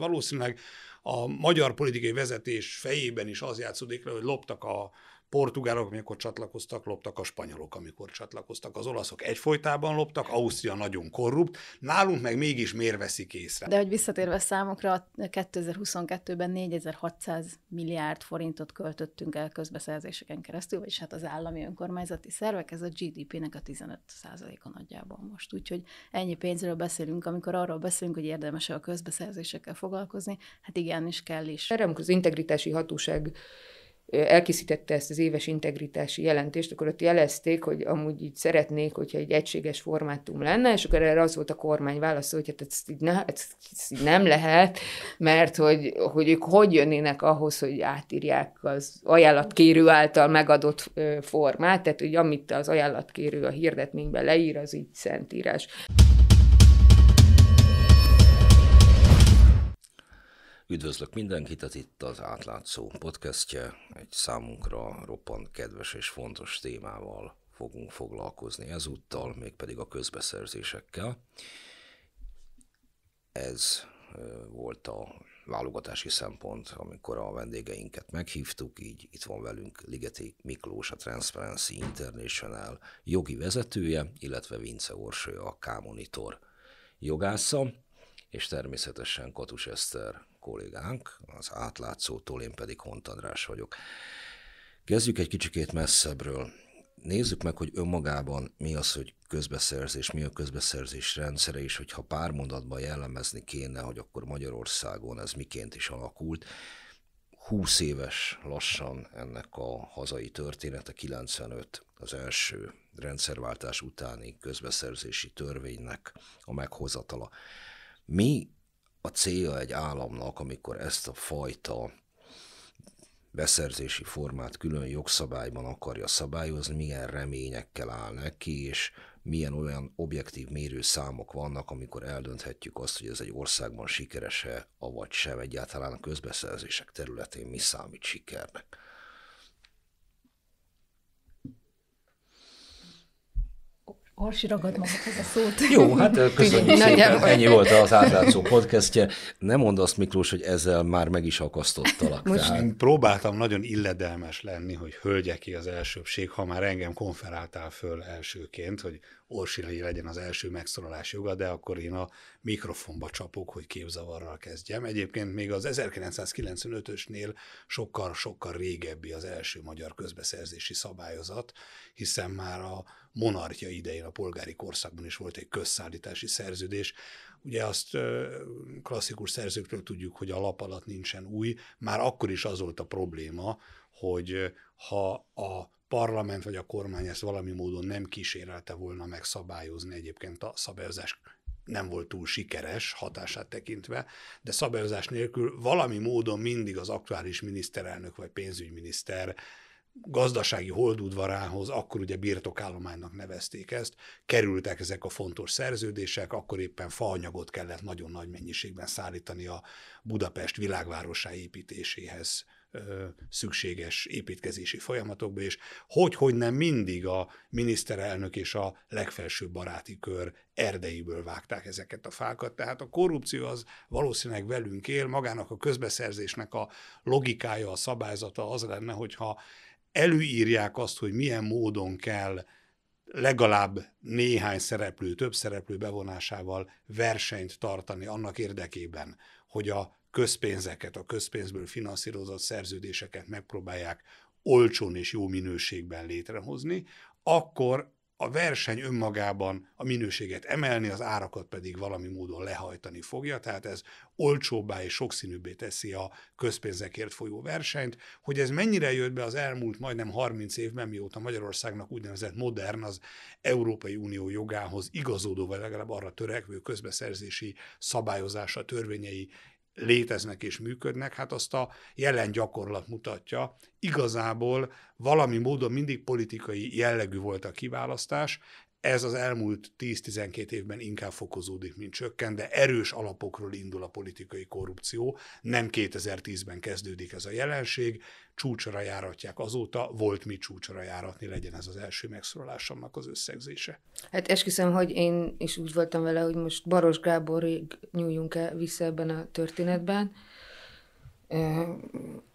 valószínűleg a magyar politikai vezetés fejében is az játszódik le, hogy loptak a portugálok, amikor csatlakoztak, loptak, a spanyolok, amikor csatlakoztak, az olaszok egyfolytában loptak, Ausztria nagyon korrupt, nálunk meg mégis miért veszik észre. De hogy visszatérve a számokra, 2022-ben 4600 milliárd forintot költöttünk el közbeszerzéseken keresztül, vagyis hát az állami önkormányzati szervek, ez a GDP-nek a 15%-a nagyjából most. Úgyhogy ennyi pénzről beszélünk, amikor arról beszélünk, hogy érdemes e a közbeszerzésekkel foglalkozni, hát igenis kell is. Erre, amikor az integritási hatóság elkészítette ezt az éves integritási jelentést, akkor ott jelezték, hogy amúgy így szeretnék, hogyha egy egységes formátum lenne, és akkor erre az volt a kormány válasz, hogy hát ez így, ne, ez így nem lehet, mert hogy, hogy ők hogy jönnének ahhoz, hogy átírják az ajánlatkérő által megadott formát, tehát hogy amit az ajánlatkérő a hirdetményben leír, az így szentírás. Üdvözlök mindenkit, ez itt az Átlátszó podcastje. Egy számunkra roppant kedves és fontos témával fogunk foglalkozni ezúttal, mégpedig a közbeszerzésekkel. Ez volt a válogatási szempont, amikor a vendégeinket meghívtuk, így itt van velünk Ligeti Miklós, a Transparency International jogi vezetője, illetve Vince Orső, a K-Monitor jogásza, és természetesen Katus Eszter kollégánk, az átlátszótól, én pedig Hont András vagyok. Kezdjük egy kicsikét messzebbről. Nézzük meg, hogy önmagában mi az, hogy közbeszerzés, mi a közbeszerzés rendszere, és hogyha pár mondatban jellemezni kéne, hogy akkor Magyarországon ez miként is alakult. 20 éves lassan ennek a hazai története, 95 az első rendszerváltás utáni közbeszerzési törvénynek a meghozatala. Mi a célja egy államnak, amikor ezt a fajta beszerzési formát külön jogszabályban akarja szabályozni, milyen reményekkel áll neki, és milyen olyan objektív mérőszámok vannak, amikor eldönthetjük azt, hogy ez egy országban sikerese, avagy sem egyáltalán a közbeszerzések területén mi számít sikernek. Orsi ragad magadhoz a szót. Jó, hát köszönjük szépen. Ennyi volt az átlátszó podcastje. Nem mondd azt, Miklós, hogy ezzel már meg is akasztottalak. Most tehát... én próbáltam nagyon illedelmes lenni, hogy hölgyeki az elsőbség, ha már engem konferáltál föl elsőként, hogy Orsilai legyen az első megszólalás joga, de akkor én a mikrofonba csapok, hogy képzavarral kezdjem. Egyébként még az 1995-ösnél sokkal-sokkal régebbi az első magyar közbeszerzési szabályozat, hiszen már a monarchia idején, a polgári korszakban is volt egy közszállítási szerződés. Ugye azt klasszikus szerzőktől tudjuk, hogy a lap alatt nincsen új, már akkor is az volt a probléma, hogy ha a parlament vagy a kormány ezt valami módon nem kísérelte volna megszabályozni, Egyébként a szabályozás nem volt túl sikeres hatását tekintve, de szabályozás nélkül valami módon mindig az aktuális miniszterelnök vagy pénzügyminiszter gazdasági holdudvarához, akkor ugye birtokállománynak nevezték ezt, kerültek ezek a fontos szerződések, akkor éppen faanyagot kellett nagyon nagy mennyiségben szállítani a Budapest világvárosá építéséhez szükséges építkezési folyamatokba, és hogy, hogy nem mindig a miniszterelnök és a legfelsőbb baráti kör erdeiből vágták ezeket a fákat. Tehát a korrupció az valószínűleg velünk él, magának a közbeszerzésnek a logikája, a szabályzata az lenne, hogyha előírják azt, hogy milyen módon kell legalább néhány szereplő, több szereplő bevonásával versenyt tartani annak érdekében, hogy a közpénzeket, a közpénzből finanszírozott szerződéseket megpróbálják olcsón és jó minőségben létrehozni, akkor a verseny önmagában a minőséget emelni, az árakat pedig valami módon lehajtani fogja, tehát ez olcsóbbá és sokszínűbbé teszi a közpénzekért folyó versenyt. Hogy ez mennyire jött be az elmúlt majdnem 30 évben, mióta Magyarországnak úgynevezett modern, az Európai Unió jogához igazodó, vagy legalább arra törekvő közbeszerzési szabályozása törvényei léteznek és működnek, hát azt a jelen gyakorlat mutatja. Igazából valami módon mindig politikai jellegű volt a kiválasztás, ez az elmúlt 10-12 évben inkább fokozódik, mint csökken, de erős alapokról indul a politikai korrupció. Nem 2010-ben kezdődik ez a jelenség, csúcsra járatják azóta, volt mi csúcsra járatni, legyen ez az első megszólalásomnak az összegzése. Hát esküszöm, hogy én is úgy voltam vele, hogy most Baros Gáborig nyúljunk-e vissza ebben a történetben,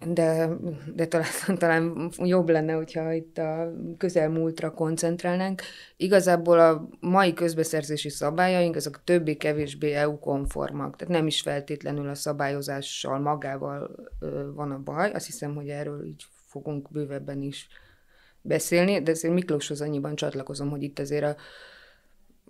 de, de talán, talán jobb lenne, hogyha itt a közelmúltra koncentrálnánk. Igazából a mai közbeszerzési szabályaink, azok többé-kevésbé EU-konformak, tehát nem is feltétlenül a szabályozással magával van a baj. Azt hiszem, hogy erről így fogunk bővebben is beszélni, de azért Miklóshoz annyiban csatlakozom, hogy itt azért a,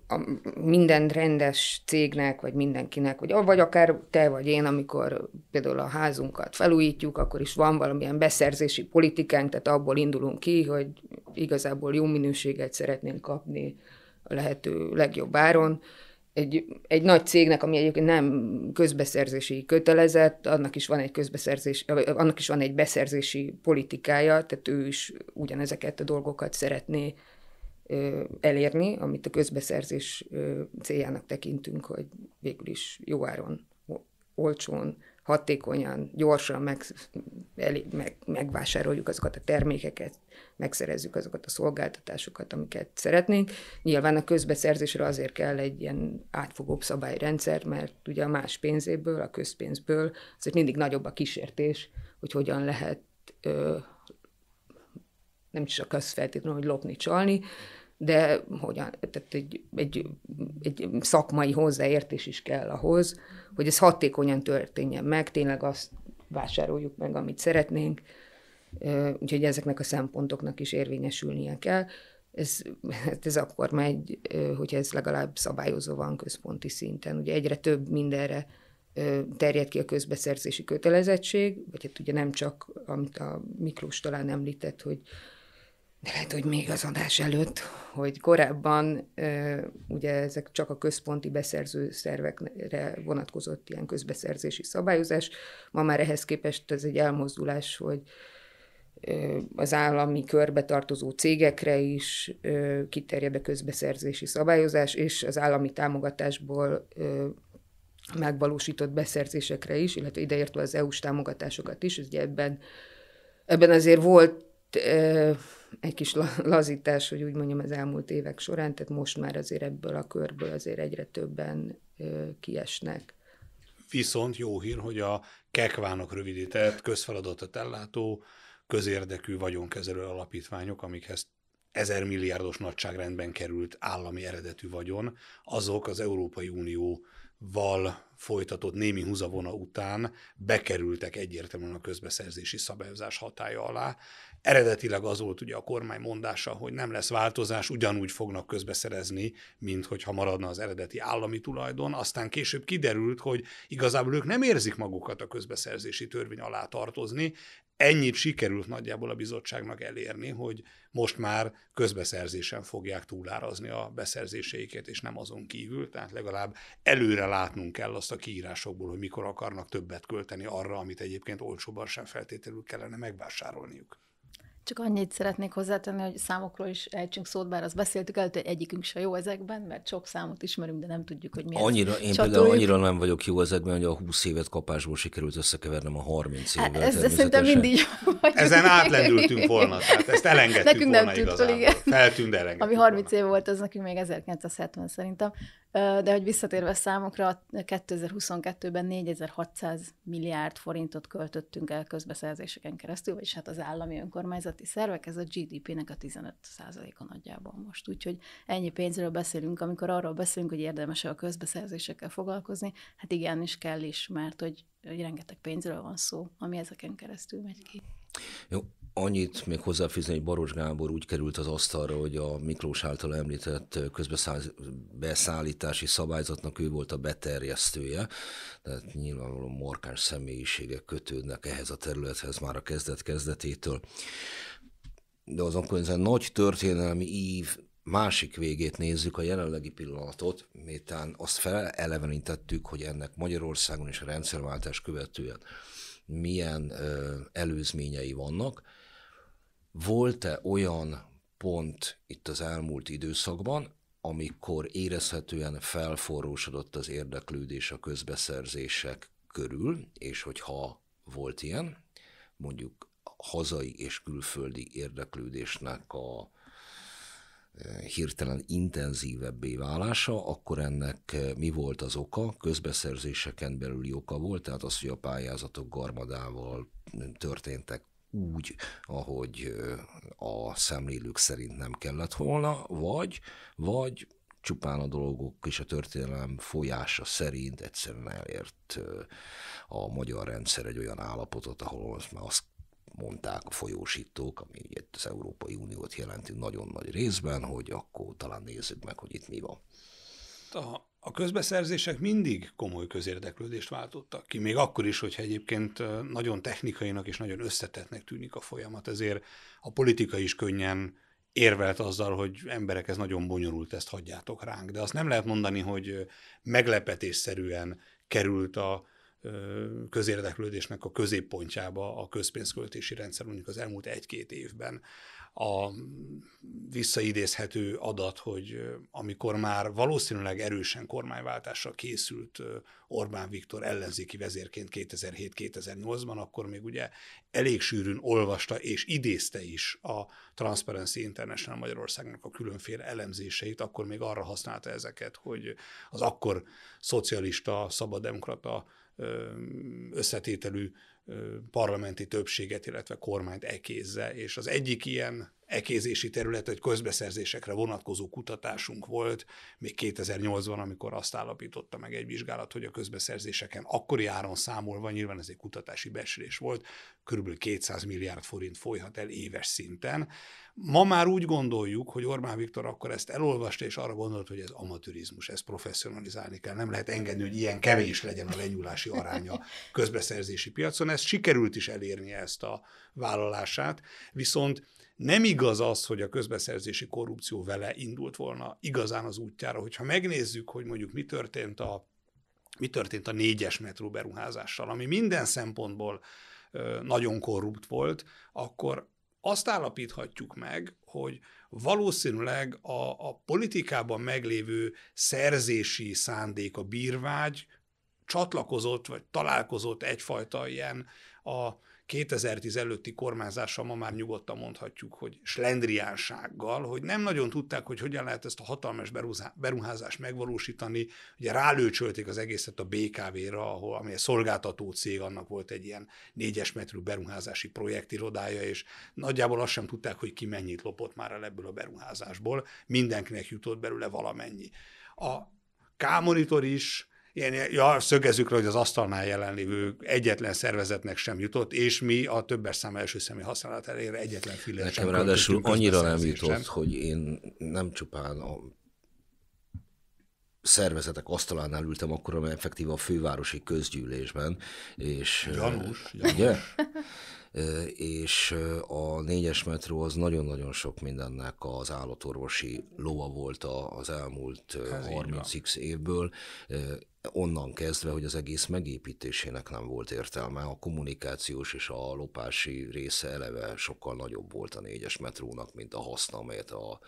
a minden rendes cégnek, vagy mindenkinek, vagy, vagy akár te vagy én, amikor például a házunkat felújítjuk, akkor is van valamilyen beszerzési politikánk, tehát abból indulunk ki, hogy igazából jó minőséget szeretnénk kapni a lehető legjobb áron. Egy, egy nagy cégnek, ami egyébként nem közbeszerzési kötelezett, annak is van egy közbeszerzés, annak is van egy beszerzési politikája, tehát ő is ugyanezeket a dolgokat szeretné elérni, amit a közbeszerzés céljának tekintünk, hogy végül is jó áron, olcsón, hatékonyan, gyorsan meg, el, meg, megvásároljuk azokat a termékeket, megszerezzük azokat a szolgáltatásokat, amiket szeretnénk. Nyilván a közbeszerzésre azért kell egy ilyen átfogóbb szabályrendszer, mert ugye a más pénzéből, a közpénzből azért mindig nagyobb a kísértés, hogy hogyan lehet ö, nem csak azt feltétlenül, hogy lopni, csalni, de hogyan, tehát egy, egy, egy szakmai hozzáértés is kell ahhoz, hogy ez hatékonyan történjen meg, tényleg azt vásároljuk meg, amit szeretnénk, úgyhogy ezeknek a szempontoknak is érvényesülnie kell. Ez, hát ez akkor megy, hogyha ez legalább szabályozó van központi szinten. Ugye egyre több mindenre terjed ki a közbeszerzési kötelezettség, vagy hát ugye nem csak, amit a Miklós talán említett, hogy lehet, hogy még az adás előtt, hogy korábban ugye ezek csak a központi beszerző szervekre vonatkozott ilyen közbeszerzési szabályozás, ma már ehhez képest ez egy elmozdulás, hogy az állami körbe tartozó cégekre is kiterjed a közbeszerzési szabályozás, és az állami támogatásból megvalósított beszerzésekre is, illetve ideértve az EU-s támogatásokat is, ugye ebben, ebben azért volt egy kis lazítás, hogy úgy mondjam, az elmúlt évek során, tehát most már azért ebből a körből azért egyre többen kiesnek. Viszont jó hír, hogy a kekvának rövidített, közfeladatot ellátó, közérdekű vagyonkezelő alapítványok, amikhez ezer milliárdos nagyságrendben került állami eredetű vagyon, azok az Európai Unióval folytatott némi húzavona után bekerültek egyértelműen a közbeszerzési szabályozás hatája alá, Eredetileg az volt ugye a kormány mondása, hogy nem lesz változás, ugyanúgy fognak közbeszerezni, mint hogyha maradna az eredeti állami tulajdon. Aztán később kiderült, hogy igazából ők nem érzik magukat a közbeszerzési törvény alá tartozni. Ennyit sikerült nagyjából a bizottságnak elérni, hogy most már közbeszerzésen fogják túlárazni a beszerzéseiket, és nem azon kívül, tehát legalább előre látnunk kell azt a kiírásokból, hogy mikor akarnak többet költeni arra, amit egyébként olcsóban sem feltételül kellene megvásárolniuk. Csak annyit szeretnék hozzátenni, hogy számokról is ejtsünk szót, bár azt beszéltük előtt, hogy egyikünk se jó ezekben, mert sok számot ismerünk, de nem tudjuk, hogy mi annyira, Én például annyira nem vagyok jó ezekben, hogy a 20 évet kapásból sikerült összekevernem a 30 hát évvel. Ez, ez szerintem mindig Ezen átlendültünk volna, tehát ezt elengedtük Nekünk volna nem igazából. igen. Feltűnt, elengedtük Ami 30 volna. év volt, az nekünk még 1970 szerintem. De hogy visszatérve számokra, 2022-ben 4600 milliárd forintot költöttünk el közbeszerzéseken keresztül, vagyis hát az állami önkormányzati szervek, ez a GDP-nek a 15%-a nagyjából most. Úgyhogy ennyi pénzről beszélünk, amikor arról beszélünk, hogy érdemes a közbeszerzésekkel foglalkozni, hát igen is kell is, mert hogy, hogy rengeteg pénzről van szó, ami ezeken keresztül megy ki. Jó, Annyit még hozzáfűzni, hogy Baros Gábor úgy került az asztalra, hogy a Miklós által említett közbeszállítási szabályzatnak ő volt a beterjesztője, tehát nyilvánvalóan markáns személyiségek kötődnek ehhez a területhez már a kezdet-kezdetétől. De az akkor ez a nagy történelmi ív másik végét nézzük, a jelenlegi pillanatot, miután azt felelevenítettük, hogy ennek Magyarországon is a rendszerváltás követően milyen ö, előzményei vannak, volt-e olyan pont itt az elmúlt időszakban, amikor érezhetően felforrósodott az érdeklődés a közbeszerzések körül, és hogyha volt ilyen, mondjuk hazai és külföldi érdeklődésnek a e, hirtelen intenzívebbé válása, akkor ennek e, mi volt az oka? Közbeszerzéseken belül oka volt, tehát az, hogy a pályázatok garmadával történtek úgy, ahogy a szemlélők szerint nem kellett volna, vagy, vagy csupán a dolgok és a történelem folyása szerint egyszerűen elért a magyar rendszer egy olyan állapotot, ahol már azt mondták a folyósítók, ami ugye az Európai Uniót jelenti nagyon nagy részben, hogy akkor talán nézzük meg, hogy itt mi van. Hát a a közbeszerzések mindig komoly közérdeklődést váltottak ki, még akkor is, hogyha egyébként nagyon technikainak és nagyon összetettnek tűnik a folyamat, ezért a politika is könnyen érvelt azzal, hogy emberek, ez nagyon bonyolult, ezt hagyjátok ránk. De azt nem lehet mondani, hogy meglepetésszerűen került a közérdeklődésnek a középpontjába a közpénzköltési rendszer mondjuk az elmúlt egy-két évben a visszaidézhető adat, hogy amikor már valószínűleg erősen kormányváltásra készült Orbán Viktor ellenzéki vezérként 2007-2008-ban, akkor még ugye elég sűrűn olvasta és idézte is a Transparency International Magyarországnak a különféle elemzéseit, akkor még arra használta ezeket, hogy az akkor szocialista, szabaddemokrata összetételű parlamenti többséget, illetve kormányt ekézze. És az egyik ilyen ekézési terület egy közbeszerzésekre vonatkozó kutatásunk volt még 2008-ban, amikor azt állapította meg egy vizsgálat, hogy a közbeszerzéseken akkori áron számolva, nyilván ez egy kutatási becslés volt, körülbelül 200 milliárd forint folyhat el éves szinten. Ma már úgy gondoljuk, hogy Orbán Viktor akkor ezt elolvasta, és arra gondolt, hogy ez amatőrizmus, ezt professzionalizálni kell. Nem lehet engedni, hogy ilyen kevés legyen a lenyúlási aránya közbeszerzési piacon. Ez sikerült is elérni ezt a vállalását, viszont nem igaz az, hogy a közbeszerzési korrupció vele indult volna igazán az útjára. Hogyha megnézzük, hogy mondjuk mi történt a, mi történt a négyes metró beruházással, ami minden szempontból nagyon korrupt volt, akkor azt állapíthatjuk meg, hogy valószínűleg a, a politikában meglévő szerzési szándék, a bírvágy csatlakozott, vagy találkozott egyfajta ilyen a, 2010 előtti kormányzása ma már nyugodtan mondhatjuk, hogy slendriánsággal, hogy nem nagyon tudták, hogy hogyan lehet ezt a hatalmas beruházást megvalósítani. Ugye rálőcsölték az egészet a BKV-ra, ahol, ami a szolgáltató cég, annak volt egy ilyen négyes metrű beruházási projektirodája, és nagyjából azt sem tudták, hogy ki mennyit lopott már el ebből a beruházásból. Mindenkinek jutott belőle valamennyi. A K-monitor is, ilyen, ja, szögezzük le, hogy az asztalnál jelenlévő egyetlen szervezetnek sem jutott, és mi a többes szám első személy használat elére egyetlen fillet Nekem ráadásul annyira nem jutott, sem. hogy én nem csupán a szervezetek asztalánál ültem akkor, amely effektív a fővárosi közgyűlésben, és... Gyanús, Janus. Ugye? és a négyes metró az nagyon-nagyon sok mindennek az állatorvosi lova volt az elmúlt Ez évből, onnan kezdve, hogy az egész megépítésének nem volt értelme, a kommunikációs és a lopási része eleve sokkal nagyobb volt a négyes metrónak, mint a haszna, amelyet a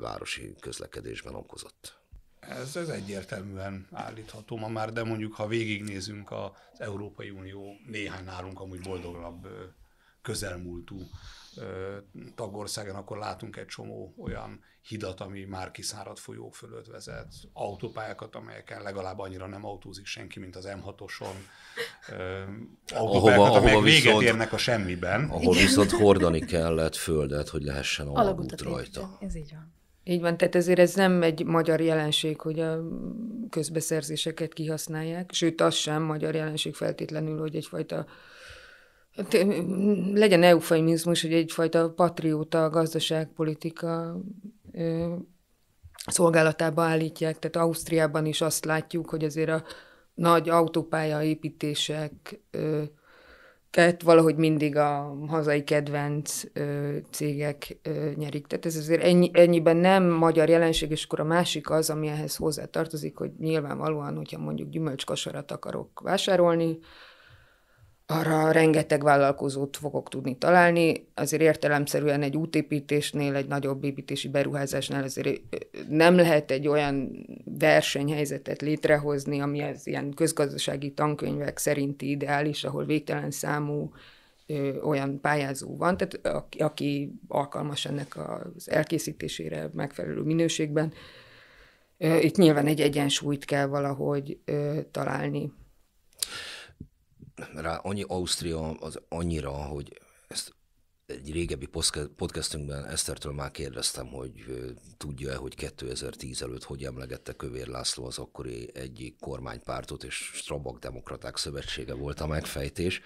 városi közlekedésben okozott. Ez, ez egyértelműen állítható ma már, de mondjuk ha végignézünk az Európai Unió néhány nálunk amúgy boldogabb közelmúltú tagországán, akkor látunk egy csomó olyan hidat, ami már kiszáradt folyók fölött vezet, autópályákat, amelyeken legalább annyira nem autózik senki, mint az M6-oson, autópályákat, ahova, amelyek ahova véget viszont, érnek a semmiben. Ahol Igen. viszont hordani kellett földet, hogy lehessen alagút rajta. Ez így van. Így van, tehát ezért ez nem egy magyar jelenség, hogy a közbeszerzéseket kihasználják, sőt, az sem magyar jelenség feltétlenül, hogy egyfajta hát, eh, legyen eufemizmus, hogy egyfajta patrióta gazdaságpolitika ö, eh, szolgálatába állítják, tehát Ausztriában is azt látjuk, hogy azért a nagy autópálya építések ö, eh, cégeket valahogy mindig a hazai kedvenc ö, cégek ö, nyerik. Tehát ez azért ennyi, ennyiben nem magyar jelenség, és akkor a másik az, ami ehhez hozzátartozik, hogy nyilvánvalóan, hogyha mondjuk gyümölcskosarat akarok vásárolni, arra rengeteg vállalkozót fogok tudni találni. Azért értelemszerűen egy útépítésnél, egy nagyobb építési beruházásnál azért nem lehet egy olyan versenyhelyzetet létrehozni, ami az ilyen közgazdasági tankönyvek szerinti ideális, ahol végtelen számú ö, olyan pályázó van, tehát aki, aki alkalmas ennek az elkészítésére megfelelő minőségben. itt nyilván egy egyensúlyt kell valahogy ö, találni rá annyi Ausztria az annyira, hogy ezt egy régebbi podcastünkben Esztertől már kérdeztem, hogy tudja-e, hogy 2010 előtt hogy emlegette Kövér László az akkori egyik kormánypártot, és Strabag Demokraták Szövetsége volt a megfejtés,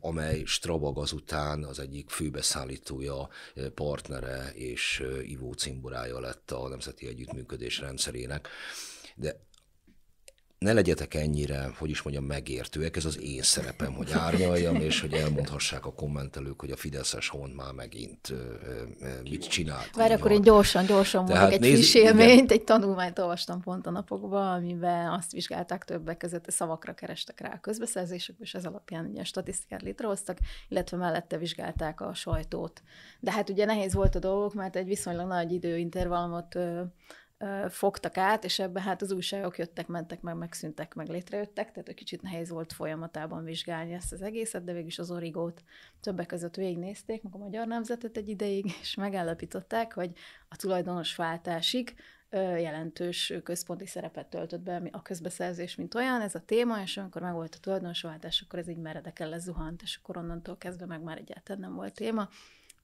amely Strabag azután az egyik főbeszállítója, partnere és ivó cimborája lett a Nemzeti Együttműködés rendszerének. De ne legyetek ennyire, hogy is mondjam, megértőek, ez az én szerepem, hogy árnyaljam, és hogy elmondhassák a kommentelők, hogy a Fideszes hon már megint mit csinál. Várj, akkor én gyorsan, gyorsan Tehát mondok egy néz, kis élményt, igen. egy tanulmányt olvastam pont a napokban, amiben azt vizsgálták többek között, a szavakra kerestek rá a közbeszerzésekbe, és ez alapján ugye statisztikát létrehoztak, illetve mellette vizsgálták a sajtót. De hát ugye nehéz volt a dolgok, mert egy viszonylag nagy időintervallumot fogtak át, és ebben hát az újságok jöttek, mentek, meg megszűntek, meg létrejöttek, tehát egy kicsit nehéz volt folyamatában vizsgálni ezt az egészet, de végülis az origót többek között végignézték, meg a magyar nemzetet egy ideig, és megállapították, hogy a tulajdonos váltásig jelentős központi szerepet töltött be a közbeszerzés, mint olyan, ez a téma, és amikor meg volt a váltás, akkor ez így meredeken lezuhant, és akkor onnantól kezdve meg már egyáltalán nem volt téma.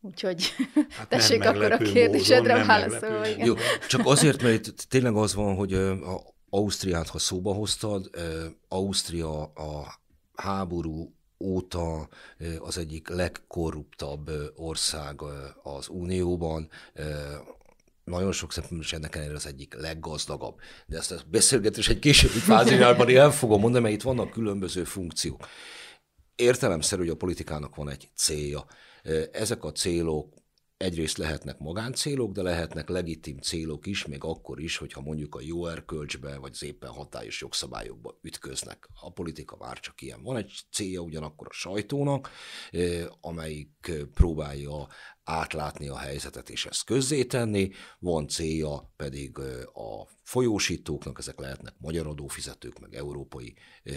Úgyhogy hát tessék nem akkor a kérdésedre módon, válaszolva. Jó, csak azért, mert itt tényleg az van, hogy a Ausztriát, ha szóba hoztad, Ausztria a háború óta az egyik legkorruptabb ország az Unióban, nagyon sok szempontból is ennek ellenére az egyik leggazdagabb. De ezt a beszélgetés egy későbbi fázisában el fogom mondani, mert itt vannak különböző funkciók. Értelemszerű, hogy a politikának van egy célja. Ezek a célok egyrészt lehetnek magáncélok, de lehetnek legitim célok is, még akkor is, hogyha mondjuk a jó erkölcsbe, vagy az éppen hatályos jogszabályokba ütköznek. A politika már csak ilyen. Van egy célja ugyanakkor a sajtónak, amelyik próbálja átlátni a helyzetet és ezt közzétenni, van célja pedig a folyósítóknak, ezek lehetnek magyar adófizetők, meg európai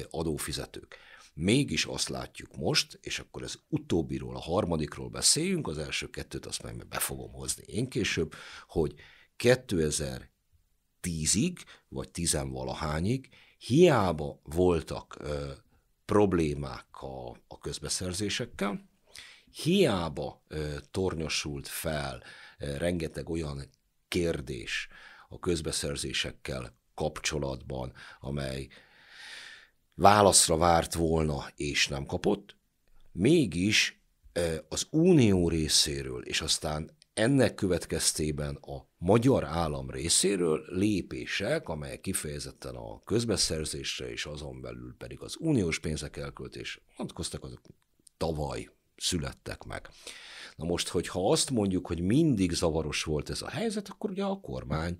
adófizetők mégis azt látjuk most, és akkor az utóbbiról, a harmadikról beszéljünk, az első kettőt azt meg be fogom hozni én később, hogy 2010-ig, vagy tizenvalahányig hiába voltak ö, problémák a, a közbeszerzésekkel, hiába ö, tornyosult fel ö, rengeteg olyan kérdés a közbeszerzésekkel kapcsolatban, amely válaszra várt volna, és nem kapott. Mégis az unió részéről, és aztán ennek következtében a magyar állam részéről lépések, amelyek kifejezetten a közbeszerzésre és azon belül pedig az uniós pénzek elköltésre vonatkoztak, azok tavaly születtek meg. Na most, hogyha azt mondjuk, hogy mindig zavaros volt ez a helyzet, akkor ugye a kormány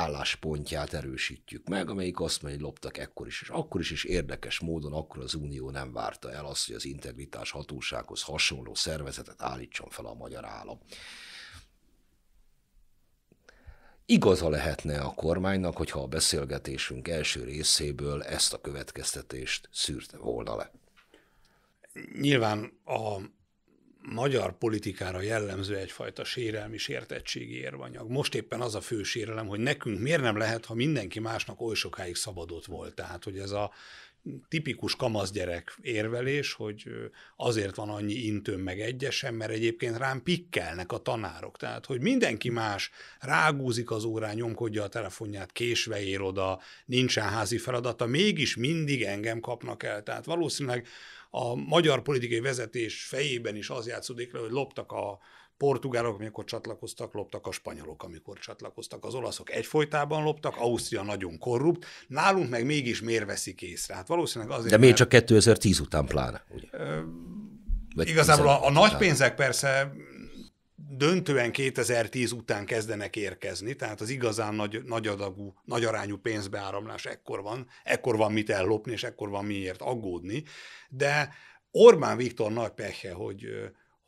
álláspontját erősítjük meg, amelyik azt mondja, hogy loptak ekkor is, és akkor is, és érdekes módon akkor az Unió nem várta el azt, hogy az integritás hatósághoz hasonló szervezetet állítson fel a magyar állam. Igaza lehetne a kormánynak, hogyha a beszélgetésünk első részéből ezt a következtetést szűrte volna le. Nyilván a magyar politikára jellemző egyfajta sérelmi sértettségi érvanyag. Most éppen az a fő sérelem, hogy nekünk miért nem lehet, ha mindenki másnak oly sokáig szabadott volt. Tehát, hogy ez a tipikus kamaszgyerek érvelés, hogy azért van annyi intőm meg egyesem, mert egyébként rám pikkelnek a tanárok. Tehát, hogy mindenki más rágúzik az órán, nyomkodja a telefonját, késve ér oda, nincsen házi feladata, mégis mindig engem kapnak el. Tehát valószínűleg a magyar politikai vezetés fejében is az játszódik le, hogy loptak a portugálok, amikor csatlakoztak, loptak a spanyolok, amikor csatlakoztak, az olaszok egyfolytában loptak, Ausztria nagyon korrupt, nálunk meg mégis miért veszik észre? Hát valószínűleg azért, De miért mert... csak 2010 után pláne? Ugye? Ö... Igazából a, a nagy pénzek persze döntően 2010 után kezdenek érkezni, tehát az igazán nagy, nagy adagú, nagy arányú pénzbeáramlás ekkor van, ekkor van mit ellopni, és ekkor van miért aggódni, de Orbán Viktor nagy pehje, hogy,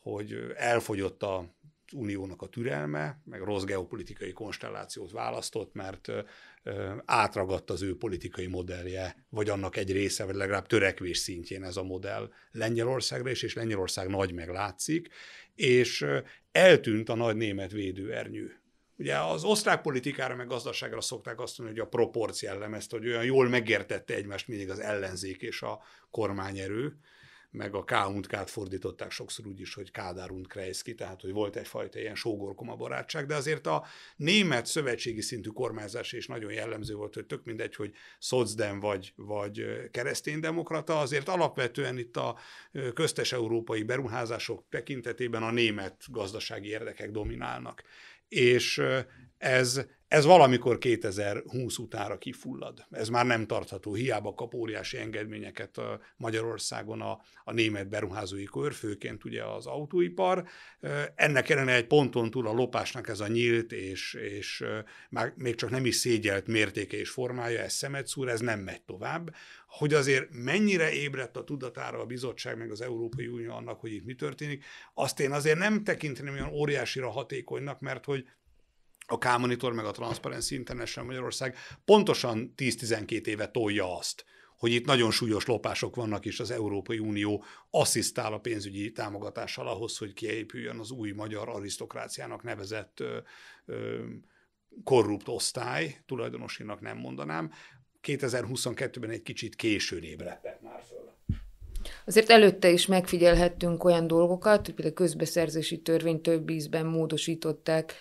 hogy elfogyott a uniónak a türelme, meg rossz geopolitikai konstellációt választott, mert átragadt az ő politikai modellje, vagy annak egy része, vagy legalább törekvés szintjén ez a modell Lengyelországra is, és Lengyelország nagy meg látszik és eltűnt a nagy német védőernyő. Ugye az osztrák politikára meg gazdaságra szokták azt mondani, hogy a proporc jellemezte, hogy olyan jól megértette egymást mindig az ellenzék és a kormányerő, meg a K-t fordították sokszor úgy is, hogy Kádár und Kreisky, tehát hogy volt egyfajta ilyen sógorkoma barátság, de azért a német szövetségi szintű kormányzás is nagyon jellemző volt, hogy tök mindegy, hogy szocdem vagy, vagy kereszténydemokrata, azért alapvetően itt a köztes európai beruházások tekintetében a német gazdasági érdekek dominálnak és ez, ez valamikor 2020 utára kifullad. Ez már nem tartható, hiába kap óriási engedményeket Magyarországon a, a német beruházói kör, főként ugye az autóipar. Ennek ellenére egy ponton túl a lopásnak ez a nyílt és, és már még csak nem is szégyelt mértéke és formája, ez szemet szúr, ez nem megy tovább. Hogy azért mennyire ébredt a tudatára a bizottság meg az Európai Unió annak, hogy itt mi történik, azt én azért nem tekintem olyan óriásira hatékonynak, mert hogy a K-Monitor meg a Transparency International Magyarország pontosan 10-12 éve tolja azt, hogy itt nagyon súlyos lopások vannak, és az Európai Unió asszisztál a pénzügyi támogatással ahhoz, hogy kiépüljön az új magyar arisztokráciának nevezett ö, ö, korrupt osztály, tulajdonosinak nem mondanám. 2022-ben egy kicsit későn ébredtek már föl. Azért előtte is megfigyelhettünk olyan dolgokat, hogy például a közbeszerzési törvény több ízben módosították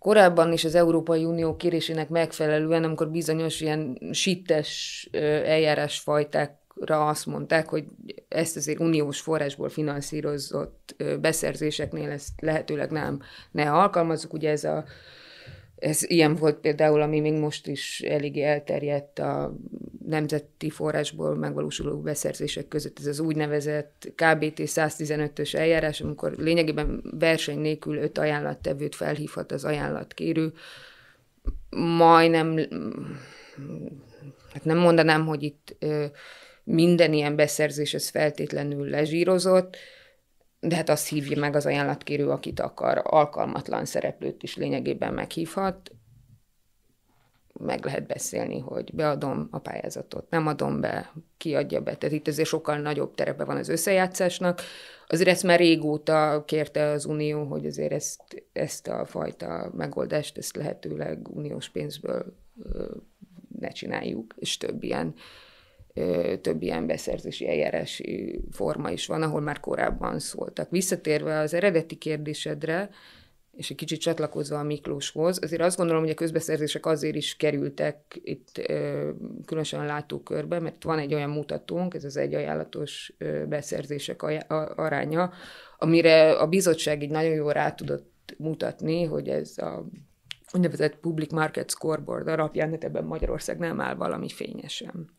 korábban is az Európai Unió kérésének megfelelően, amikor bizonyos ilyen sittes eljárásfajtákra azt mondták, hogy ezt azért uniós forrásból finanszírozott beszerzéseknél ezt lehetőleg nem ne alkalmazzuk. Ugye ez a ez ilyen volt például, ami még most is eléggé elterjedt a nemzeti forrásból megvalósuló beszerzések között, ez az úgynevezett KBT 115-ös eljárás, amikor lényegében verseny nélkül öt ajánlattevőt felhívhat az ajánlatkérő, majdnem, hát nem mondanám, hogy itt minden ilyen beszerzés ez feltétlenül lezsírozott, de hát azt hívja meg az ajánlatkérő, akit akar. Alkalmatlan szereplőt is lényegében meghívhat. Meg lehet beszélni, hogy beadom a pályázatot, nem adom be, kiadja be. Tehát itt azért sokkal nagyobb terepe van az összejátszásnak. Azért ezt már régóta kérte az Unió, hogy azért ezt, ezt a fajta megoldást, ezt lehetőleg uniós pénzből ne csináljuk, és több ilyen több ilyen beszerzési eljárási forma is van, ahol már korábban szóltak. Visszatérve az eredeti kérdésedre, és egy kicsit csatlakozva a Miklóshoz, azért azt gondolom, hogy a közbeszerzések azért is kerültek itt különösen a látókörbe, mert van egy olyan mutatónk, ez az egy ajánlatos beszerzések aránya, amire a bizottság így nagyon jól rá tudott mutatni, hogy ez a úgynevezett Public Market Scoreboard alapján, hát ebben Magyarország nem áll valami fényesen.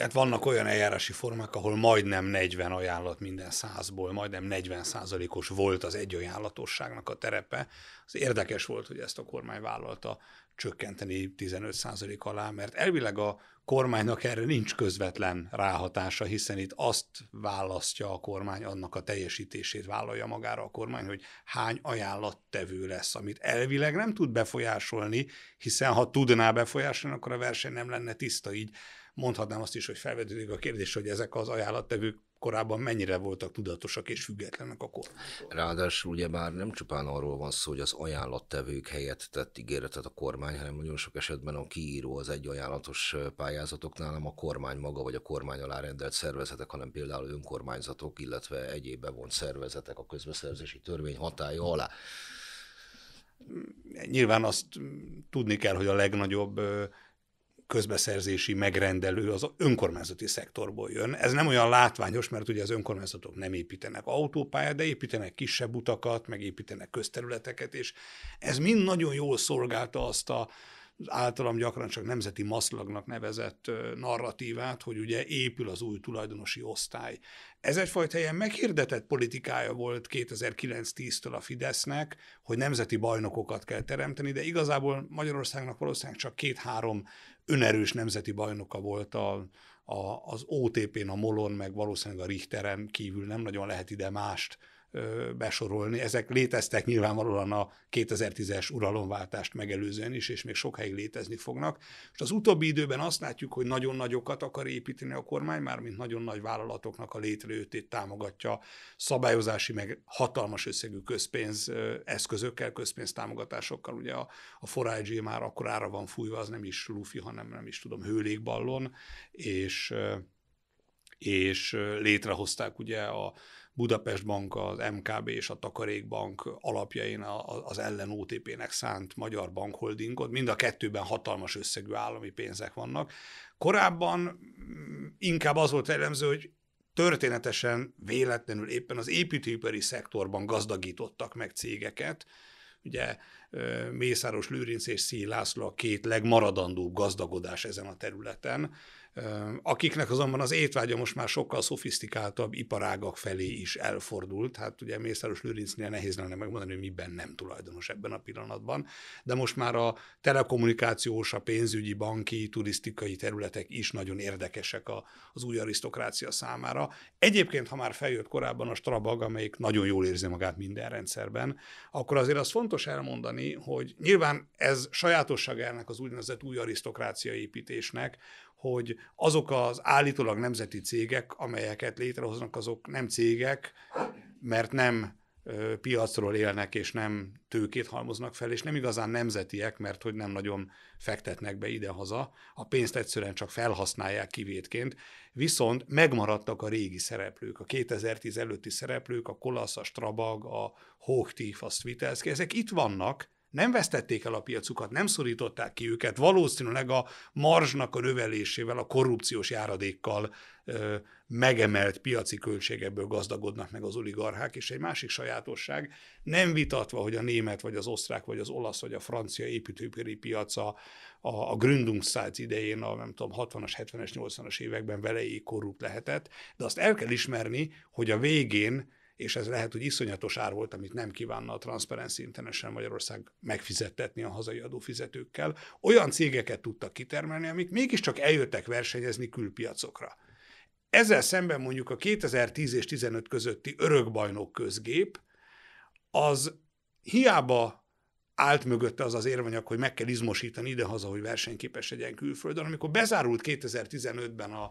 Hát vannak olyan eljárási formák, ahol majdnem 40 ajánlat minden százból, majdnem 40 százalékos volt az egy ajánlatosságnak a terepe. Az érdekes volt, hogy ezt a kormány vállalta csökkenteni 15 százalék alá, mert elvileg a kormánynak erre nincs közvetlen ráhatása, hiszen itt azt választja a kormány, annak a teljesítését vállalja magára a kormány, hogy hány ajánlattevő lesz, amit elvileg nem tud befolyásolni, hiszen ha tudná befolyásolni, akkor a verseny nem lenne tiszta, így mondhatnám azt is, hogy felvetődik a kérdés, hogy ezek az ajánlattevők korábban mennyire voltak tudatosak és függetlenek a akkor. Ráadásul ugye már nem csupán arról van szó, hogy az ajánlattevők helyett tett ígéretet a kormány, hanem nagyon sok esetben a kiíró az egy ajánlatos pályázatoknál nem a kormány maga vagy a kormány alá rendelt szervezetek, hanem például önkormányzatok, illetve egyéb bevont szervezetek a közbeszerzési törvény hatája alá. Nyilván azt mm, tudni kell, hogy a legnagyobb közbeszerzési megrendelő az önkormányzati szektorból jön. Ez nem olyan látványos, mert ugye az önkormányzatok nem építenek autópályát, de építenek kisebb utakat, meg építenek közterületeket, és ez mind nagyon jól szolgálta azt a az általam gyakran csak nemzeti maszlagnak nevezett narratívát, hogy ugye épül az új tulajdonosi osztály. Ez egyfajta ilyen meghirdetett politikája volt 2009-10-től a Fidesznek, hogy nemzeti bajnokokat kell teremteni, de igazából Magyarországnak valószínűleg csak két-három önerős nemzeti bajnoka volt a, a, az OTP-n, a Molon, meg valószínűleg a Richteren kívül nem nagyon lehet ide mást besorolni. Ezek léteztek nyilvánvalóan a 2010-es uralomváltást megelőzően is, és még sokáig létezni fognak. Most az utóbbi időben azt látjuk, hogy nagyon nagyokat akar építeni a kormány, mármint nagyon nagy vállalatoknak a létrejöttét támogatja szabályozási, meg hatalmas összegű közpénz eszközökkel, közpénztámogatásokkal. Ugye a, a Forage már akkor ára van fújva, az nem is lufi, hanem nem is tudom, hőlékballon, és és létrehozták ugye a Budapest Bank, az MKB és a Takarékbank alapjain az ellen OTP-nek szánt magyar bankholdingot, mind a kettőben hatalmas összegű állami pénzek vannak. Korábban mm, inkább az volt jellemző, hogy történetesen, véletlenül éppen az építőipari szektorban gazdagítottak meg cégeket, ugye Mészáros Lőrinc és Szíj László a két legmaradandóbb gazdagodás ezen a területen, akiknek azonban az étvágya most már sokkal szofisztikáltabb iparágak felé is elfordult. Hát ugye Mészáros Lőrincnél nehéz lenne megmondani, hogy miben nem tulajdonos ebben a pillanatban, de most már a telekommunikációs, a pénzügyi, banki, turisztikai területek is nagyon érdekesek a, az új arisztokrácia számára. Egyébként, ha már feljött korábban a Strabag, amelyik nagyon jól érzi magát minden rendszerben, akkor azért az fontos elmondani, hogy nyilván ez sajátosság ennek az úgynevezett új arisztokrácia építésnek, hogy azok az állítólag nemzeti cégek, amelyeket létrehoznak, azok nem cégek, mert nem piacról élnek, és nem tőkét halmoznak fel, és nem igazán nemzetiek, mert hogy nem nagyon fektetnek be idehaza, a pénzt egyszerűen csak felhasználják kivétként, viszont megmaradtak a régi szereplők, a 2010 előtti szereplők, a Kolasz, a Strabag, a Hochtief, a Svitelszki, ezek itt vannak, nem vesztették el a piacukat, nem szorították ki őket, valószínűleg a marzsnak a növelésével, a korrupciós járadékkal ö, megemelt piaci költségekből gazdagodnak meg az oligarchák, és egy másik sajátosság, nem vitatva, hogy a német, vagy az osztrák, vagy az olasz, vagy a francia építőipari piaca a, a Gründungszájc idején, a nem tudom, 60-as, 70-es, 80-as években velejéig korrupt lehetett, de azt el kell ismerni, hogy a végén és ez lehet, hogy iszonyatos ár volt, amit nem kívánna a Transparency International Magyarország megfizettetni a hazai adófizetőkkel. Olyan cégeket tudtak kitermelni, amik mégiscsak eljöttek versenyezni külpiacokra. Ezzel szemben mondjuk a 2010 és 15 közötti örökbajnok közgép, az hiába állt mögötte az az érvanyag, hogy meg kell izmosítani idehaza, hogy versenyképes legyen külföldön. Amikor bezárult 2015-ben a,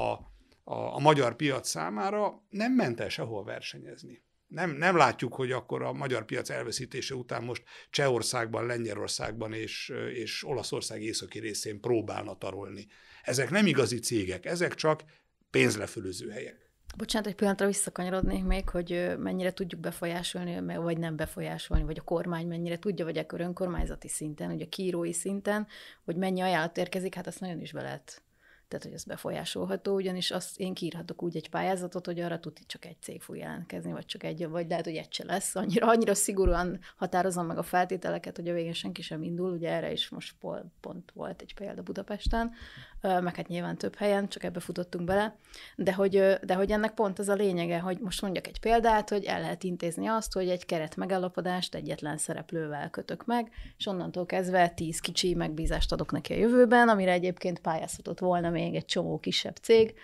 a a, a magyar piac számára nem ment el sehol versenyezni. Nem, nem látjuk, hogy akkor a magyar piac elveszítése után most Csehországban, Lengyelországban és, és Olaszország északi részén próbálna tarolni. Ezek nem igazi cégek, ezek csak pénzlefölöző helyek. Bocsánat, egy pillanatra visszakanyarodnék még, hogy mennyire tudjuk befolyásolni, vagy nem befolyásolni, vagy a kormány mennyire tudja, vagy akkor önkormányzati szinten, vagy a kírói szinten, hogy mennyi ajánlat érkezik, hát azt nagyon is be lehet tehát, hogy ez befolyásolható, ugyanis azt én kiírhatok úgy egy pályázatot, hogy arra tud csak egy cég fog jelentkezni, vagy csak egy, vagy lehet, hogy egy se lesz. Annyira, annyira szigorúan határozom meg a feltételeket, hogy a végén senki sem indul, ugye erre is most pont volt egy példa Budapesten, meg hát nyilván több helyen, csak ebbe futottunk bele, de hogy, de hogy ennek pont az a lényege, hogy most mondjak egy példát, hogy el lehet intézni azt, hogy egy keret megállapodást egyetlen szereplővel kötök meg, és onnantól kezdve tíz kicsi megbízást adok neki a jövőben, amire egyébként pályázhatott volna még egy csomó kisebb cég,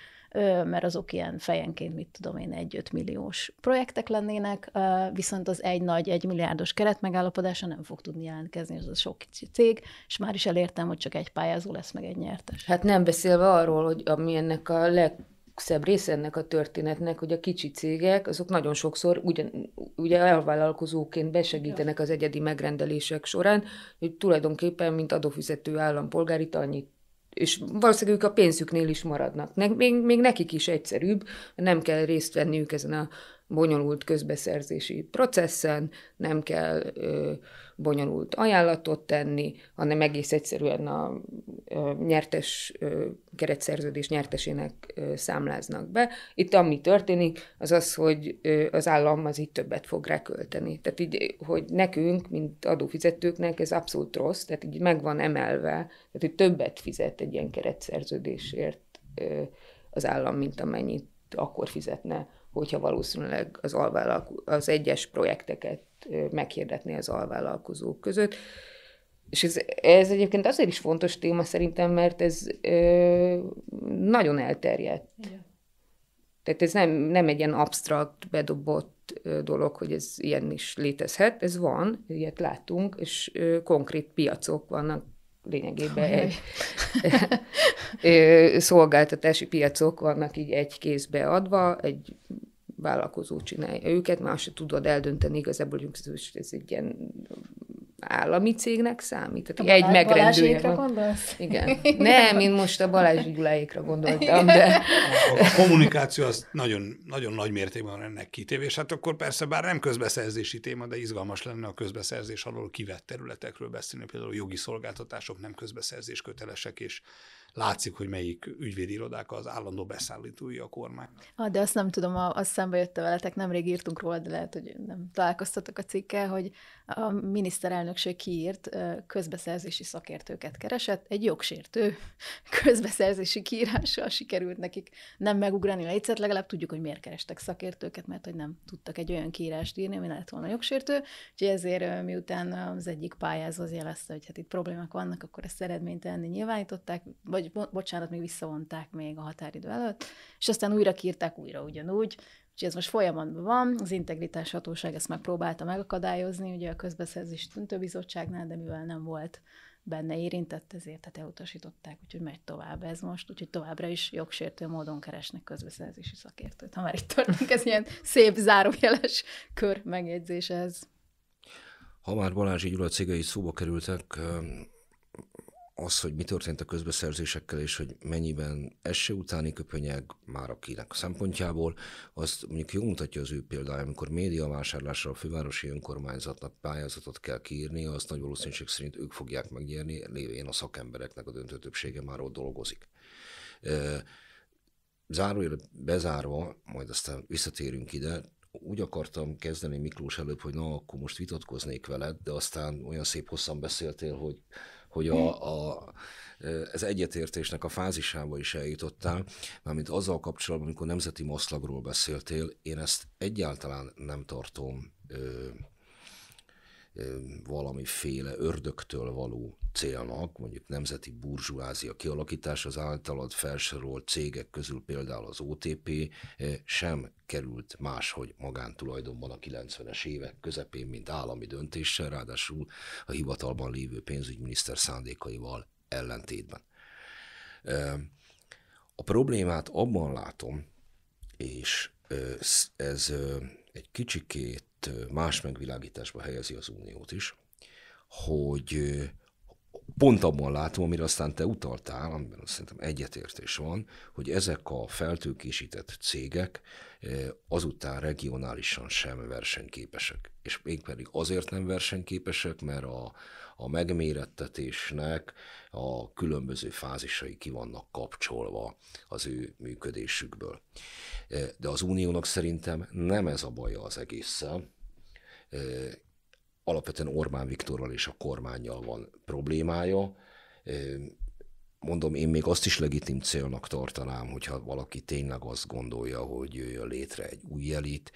mert azok ilyen fejenként, mit tudom én, egy milliós projektek lennének, viszont az egy nagy, egy milliárdos megállapodása nem fog tudni jelentkezni, ez a sok kicsi cég, és már is elértem, hogy csak egy pályázó lesz, meg egy nyertes. Hát nem beszélve arról, hogy ami ennek a leg szebb része ennek a történetnek, hogy a kicsi cégek, azok nagyon sokszor ugyan, ugye elvállalkozóként besegítenek az egyedi megrendelések során, hogy tulajdonképpen, mint adófizető állampolgár, itt annyit és valószínűleg ők a pénzüknél is maradnak. Ne, még, még nekik is egyszerűbb, nem kell részt venniük ezen a bonyolult közbeszerzési processzen, nem kell ö, bonyolult ajánlatot tenni, hanem egész egyszerűen a nyertes keretszerződés nyertesének számláznak be. Itt ami történik, az az, hogy az állam az itt többet fog rekölteni. Tehát így, hogy nekünk, mint adófizetőknek ez abszolút rossz, tehát így meg van emelve, tehát hogy többet fizet egy ilyen keretszerződésért az állam, mint amennyit akkor fizetne, hogyha valószínűleg az, alvállalko- az egyes projekteket meghirdetni az alvállalkozók között. És ez, ez egyébként azért is fontos téma szerintem, mert ez ö, nagyon elterjedt. Igen. Tehát ez nem, nem egy ilyen absztrakt, bedobott dolog, hogy ez ilyen is létezhet, ez van, ilyet látunk, és ö, konkrét piacok vannak lényegében egy ö, szolgáltatási piacok vannak így egy kézbe adva, egy vállalkozó csinálja őket, már se tudod eldönteni igazából, hogy ez egy ilyen állami cégnek számít. Tehát a egy megrendője Gondolsz? Igen. Nem, én most a Balázs Gyuláékra gondoltam, de... A kommunikáció az nagyon, nagyon nagy mértékben ennek kitéve, és hát akkor persze bár nem közbeszerzési téma, de izgalmas lenne a közbeszerzés alól kivett területekről beszélni, például jogi szolgáltatások nem közbeszerzés kötelesek, és látszik, hogy melyik ügyvédirodák az állandó beszállítói a kormány. Ah, de azt nem tudom, a szembe jött veletek, nemrég írtunk róla, de lehet, hogy nem találkoztatok a cikkel, hogy a miniszterelnökség kiírt közbeszerzési szakértőket keresett, egy jogsértő közbeszerzési kiírással sikerült nekik nem megugrani a egyszer, legalább tudjuk, hogy miért kerestek szakértőket, mert hogy nem tudtak egy olyan kiírást írni, ami lett volna jogsértő, úgyhogy ezért miután az egyik pályázó az jelezte, hogy hát itt problémák vannak, akkor ezt eredménytelenné nyilvánították, vagy bocsánat, még visszavonták még a határidő előtt, és aztán újra kiírták újra ugyanúgy, és ez most folyamatban van, az integritás hatóság ezt megpróbálta megakadályozni, ugye a közbeszerzés döntőbizottságnál, de mivel nem volt benne érintett, ezért tehát elutasították, úgyhogy megy tovább ez most, úgyhogy továbbra is jogsértő módon keresnek közbeszerzési szakértőt, ha már itt tartunk, ez ilyen szép zárójeles kör megjegyzés ez. Ha már Balázsi Gyula cégei szóba kerültek, az, hogy mi történt a közbeszerzésekkel, és hogy mennyiben ez utáni köpönyeg már akinek a szempontjából, azt mondjuk jól mutatja az ő példája, amikor média vásárlásra a fővárosi önkormányzatnak pályázatot kell kiírni, azt nagy valószínűség szerint ők fogják megnyerni, lévén a szakembereknek a döntő többsége már ott dolgozik. Zárójel bezárva, majd aztán visszatérünk ide, úgy akartam kezdeni Miklós előbb, hogy na, akkor most vitatkoznék veled, de aztán olyan szép hosszan beszéltél, hogy hogy a, hm. a ez egyetértésnek a fázisába is eljutottál, mármint azzal kapcsolatban, amikor nemzeti maszlagról beszéltél, én ezt egyáltalán nem tartom valamiféle ördögtől való célnak, mondjuk nemzeti burzsúázia kialakítás az általad felsorolt cégek közül például az OTP sem került máshogy magántulajdonban a 90-es évek közepén, mint állami döntéssel, ráadásul a hivatalban lévő pénzügyminiszter szándékaival ellentétben. A problémát abban látom, és ez egy kicsikét más megvilágításba helyezi az Uniót is, hogy pont abban látom, amire aztán te utaltál, amiben szerintem egyetértés van, hogy ezek a feltőkésített cégek azután regionálisan sem versenyképesek. És mégpedig azért nem versenyképesek, mert a, a megmérettetésnek a különböző fázisai ki vannak kapcsolva az ő működésükből. De az uniónak szerintem nem ez a baja az egésszel, Alapvetően Orbán Viktorral és a kormányjal van problémája. Mondom, én még azt is legitim célnak tartanám, hogyha valaki tényleg azt gondolja, hogy jöjjön létre egy új elit,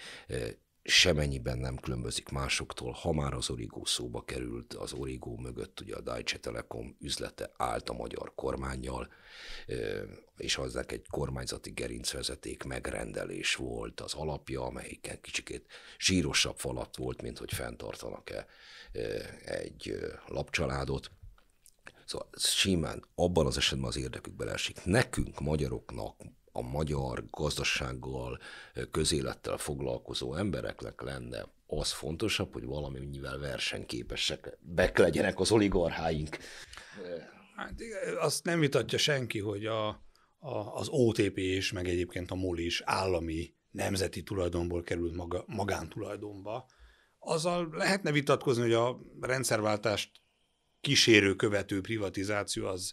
semennyiben nem különbözik másoktól, ha már az Origó szóba került, az Origó mögött ugye a Deutsche Telekom üzlete állt a magyar kormányjal, és aznak egy kormányzati gerincvezeték megrendelés volt az alapja, amelyiken kicsikét zsírosabb falat volt, mint hogy fenntartanak-e egy lapcsaládot. Szóval simán abban az esetben az érdekükbe esik. Nekünk, magyaroknak, a magyar gazdasággal, közélettel foglalkozó embereknek lenne az fontosabb, hogy valami valamivel versenyképesek bek legyenek az oligarcháink. Hát azt nem vitatja senki, hogy a, a, az OTP és meg egyébként a MOL is állami nemzeti tulajdonból került maga, magántulajdonba. Azzal lehetne vitatkozni, hogy a rendszerváltást kísérő követő privatizáció az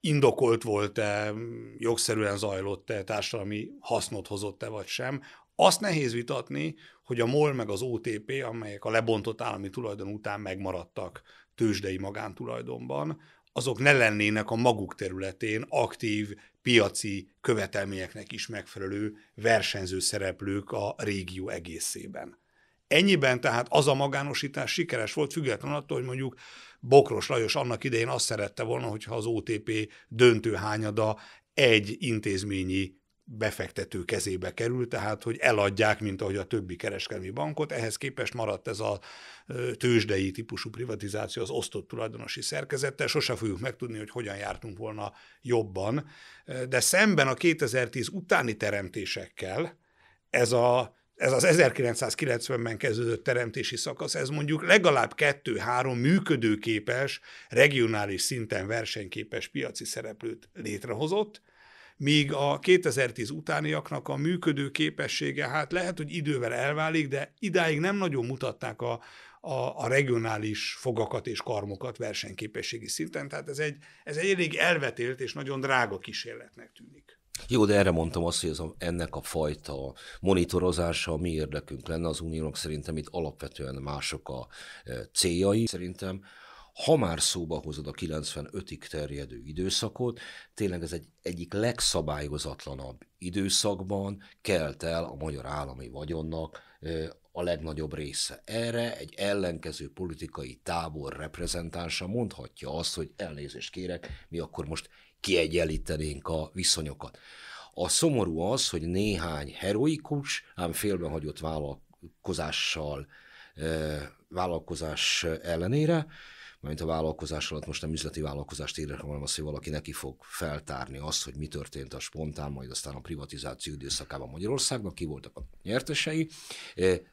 indokolt volt-e, jogszerűen zajlott-e, társadalmi hasznot hozott-e vagy sem, azt nehéz vitatni, hogy a MOL meg az OTP, amelyek a lebontott állami tulajdon után megmaradtak tőzsdei magántulajdonban, azok ne lennének a maguk területén aktív piaci követelményeknek is megfelelő versenyző szereplők a régió egészében. Ennyiben tehát az a magánosítás sikeres volt, független attól, hogy mondjuk Bokros Lajos annak idején azt szerette volna, hogyha az OTP döntő hányada egy intézményi befektető kezébe kerül, tehát hogy eladják, mint ahogy a többi kereskedelmi bankot. Ehhez képest maradt ez a tőzsdei típusú privatizáció az osztott tulajdonosi szerkezettel. Sose fogjuk megtudni, hogy hogyan jártunk volna jobban. De szemben a 2010 utáni teremtésekkel ez a ez az 1990-ben kezdődött teremtési szakasz, ez mondjuk legalább kettő-három működőképes, regionális szinten versenyképes piaci szereplőt létrehozott, míg a 2010 utániaknak a működő képessége, hát lehet, hogy idővel elválik, de idáig nem nagyon mutatták a, a, a regionális fogakat és karmokat versenyképességi szinten, tehát ez egy, ez egy elég elvetélt és nagyon drága kísérletnek tűnik. Jó, de erre mondtam azt, hogy ez a, ennek a fajta monitorozása mi érdekünk lenne az uniónak, szerintem itt alapvetően mások a e, céljai. Szerintem ha már szóba hozod a 95-ig terjedő időszakot, tényleg ez egy egyik legszabályozatlanabb időszakban kelt el a magyar állami vagyonnak e, a legnagyobb része. Erre egy ellenkező politikai tábor reprezentánsa mondhatja azt, hogy elnézést kérek, mi akkor most kiegyenlítenénk a viszonyokat. A szomorú az, hogy néhány heroikus, ám félbehagyott vállalkozással, vállalkozás ellenére, mert a vállalkozás alatt most nem üzleti vállalkozást érek, hanem az, hogy valaki neki fog feltárni azt, hogy mi történt a spontán, majd aztán a privatizáció időszakában Magyarországnak, ki voltak a nyertesei.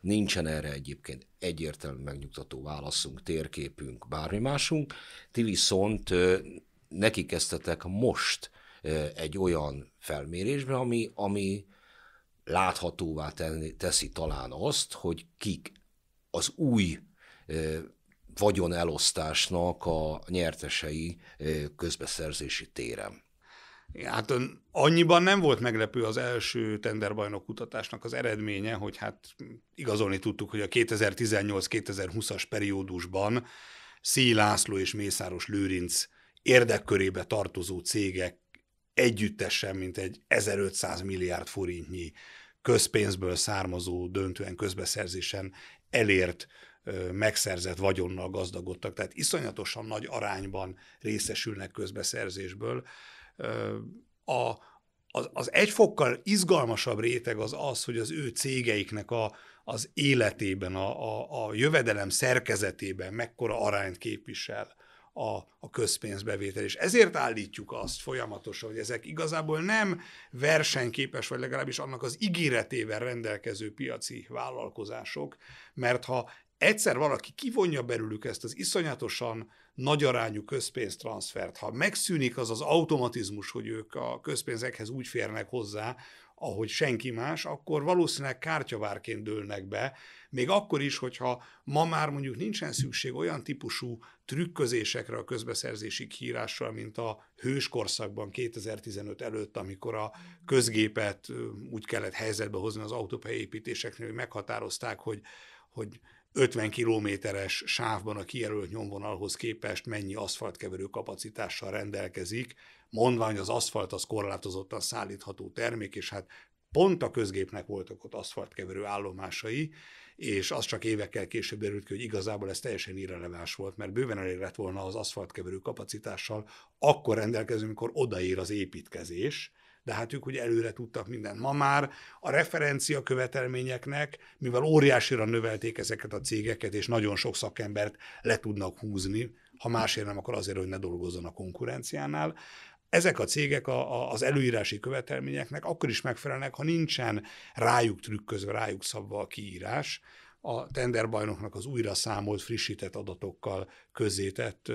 Nincsen erre egyébként egyértelmű megnyugtató válaszunk, térképünk, bármi másunk. Ti viszont neki kezdtetek most egy olyan felmérésbe, ami, ami láthatóvá teszi talán azt, hogy kik az új vagyonelosztásnak a nyertesei közbeszerzési téren. Hát annyiban nem volt meglepő az első tenderbajnok kutatásnak az eredménye, hogy hát igazolni tudtuk, hogy a 2018-2020-as periódusban Szíj László és Mészáros Lőrinc érdekkörébe tartozó cégek együttesen, mint egy 1500 milliárd forintnyi közpénzből származó, döntően közbeszerzésen elért megszerzett vagyonnal gazdagodtak. Tehát iszonyatosan nagy arányban részesülnek közbeszerzésből. A, az, az egy fokkal izgalmasabb réteg az az, hogy az ő cégeiknek a, az életében, a, a, a jövedelem szerkezetében mekkora arányt képvisel a, a közpénzbevétel. És ezért állítjuk azt folyamatosan, hogy ezek igazából nem versenyképes, vagy legalábbis annak az ígéretével rendelkező piaci vállalkozások, mert ha egyszer valaki kivonja belőlük ezt az iszonyatosan nagyarányú közpénztranszfert, ha megszűnik az az automatizmus, hogy ők a közpénzekhez úgy férnek hozzá, ahogy senki más, akkor valószínűleg kártyavárként dőlnek be, még akkor is, hogyha ma már mondjuk nincsen szükség olyan típusú trükközésekre a közbeszerzési kiírással, mint a hőskorszakban 2015 előtt, amikor a közgépet úgy kellett helyzetbe hozni az építéseknél, hogy meghatározták, hogy, hogy 50 kilométeres sávban a kijelölt nyomvonalhoz képest mennyi aszfaltkeverő kapacitással rendelkezik, mondván, hogy az aszfalt az korlátozottan szállítható termék, és hát pont a közgépnek voltak ott aszfaltkeverő állomásai, és az csak évekkel később derült ki, hogy igazából ez teljesen irreleváns volt, mert bőven elég lett volna az aszfaltkeverő kapacitással, akkor rendelkezünk, amikor odaér az építkezés, de hát ők ugye előre tudtak mindent. Ma már a referencia követelményeknek, mivel óriásira növelték ezeket a cégeket, és nagyon sok szakembert le tudnak húzni, ha másért nem, akkor azért, hogy ne dolgozzon a konkurenciánál, ezek a cégek a, a, az előírási követelményeknek akkor is megfelelnek, ha nincsen rájuk trükközve, rájuk szabva a kiírás, a tenderbajnoknak az újra számolt, frissített adatokkal közzétett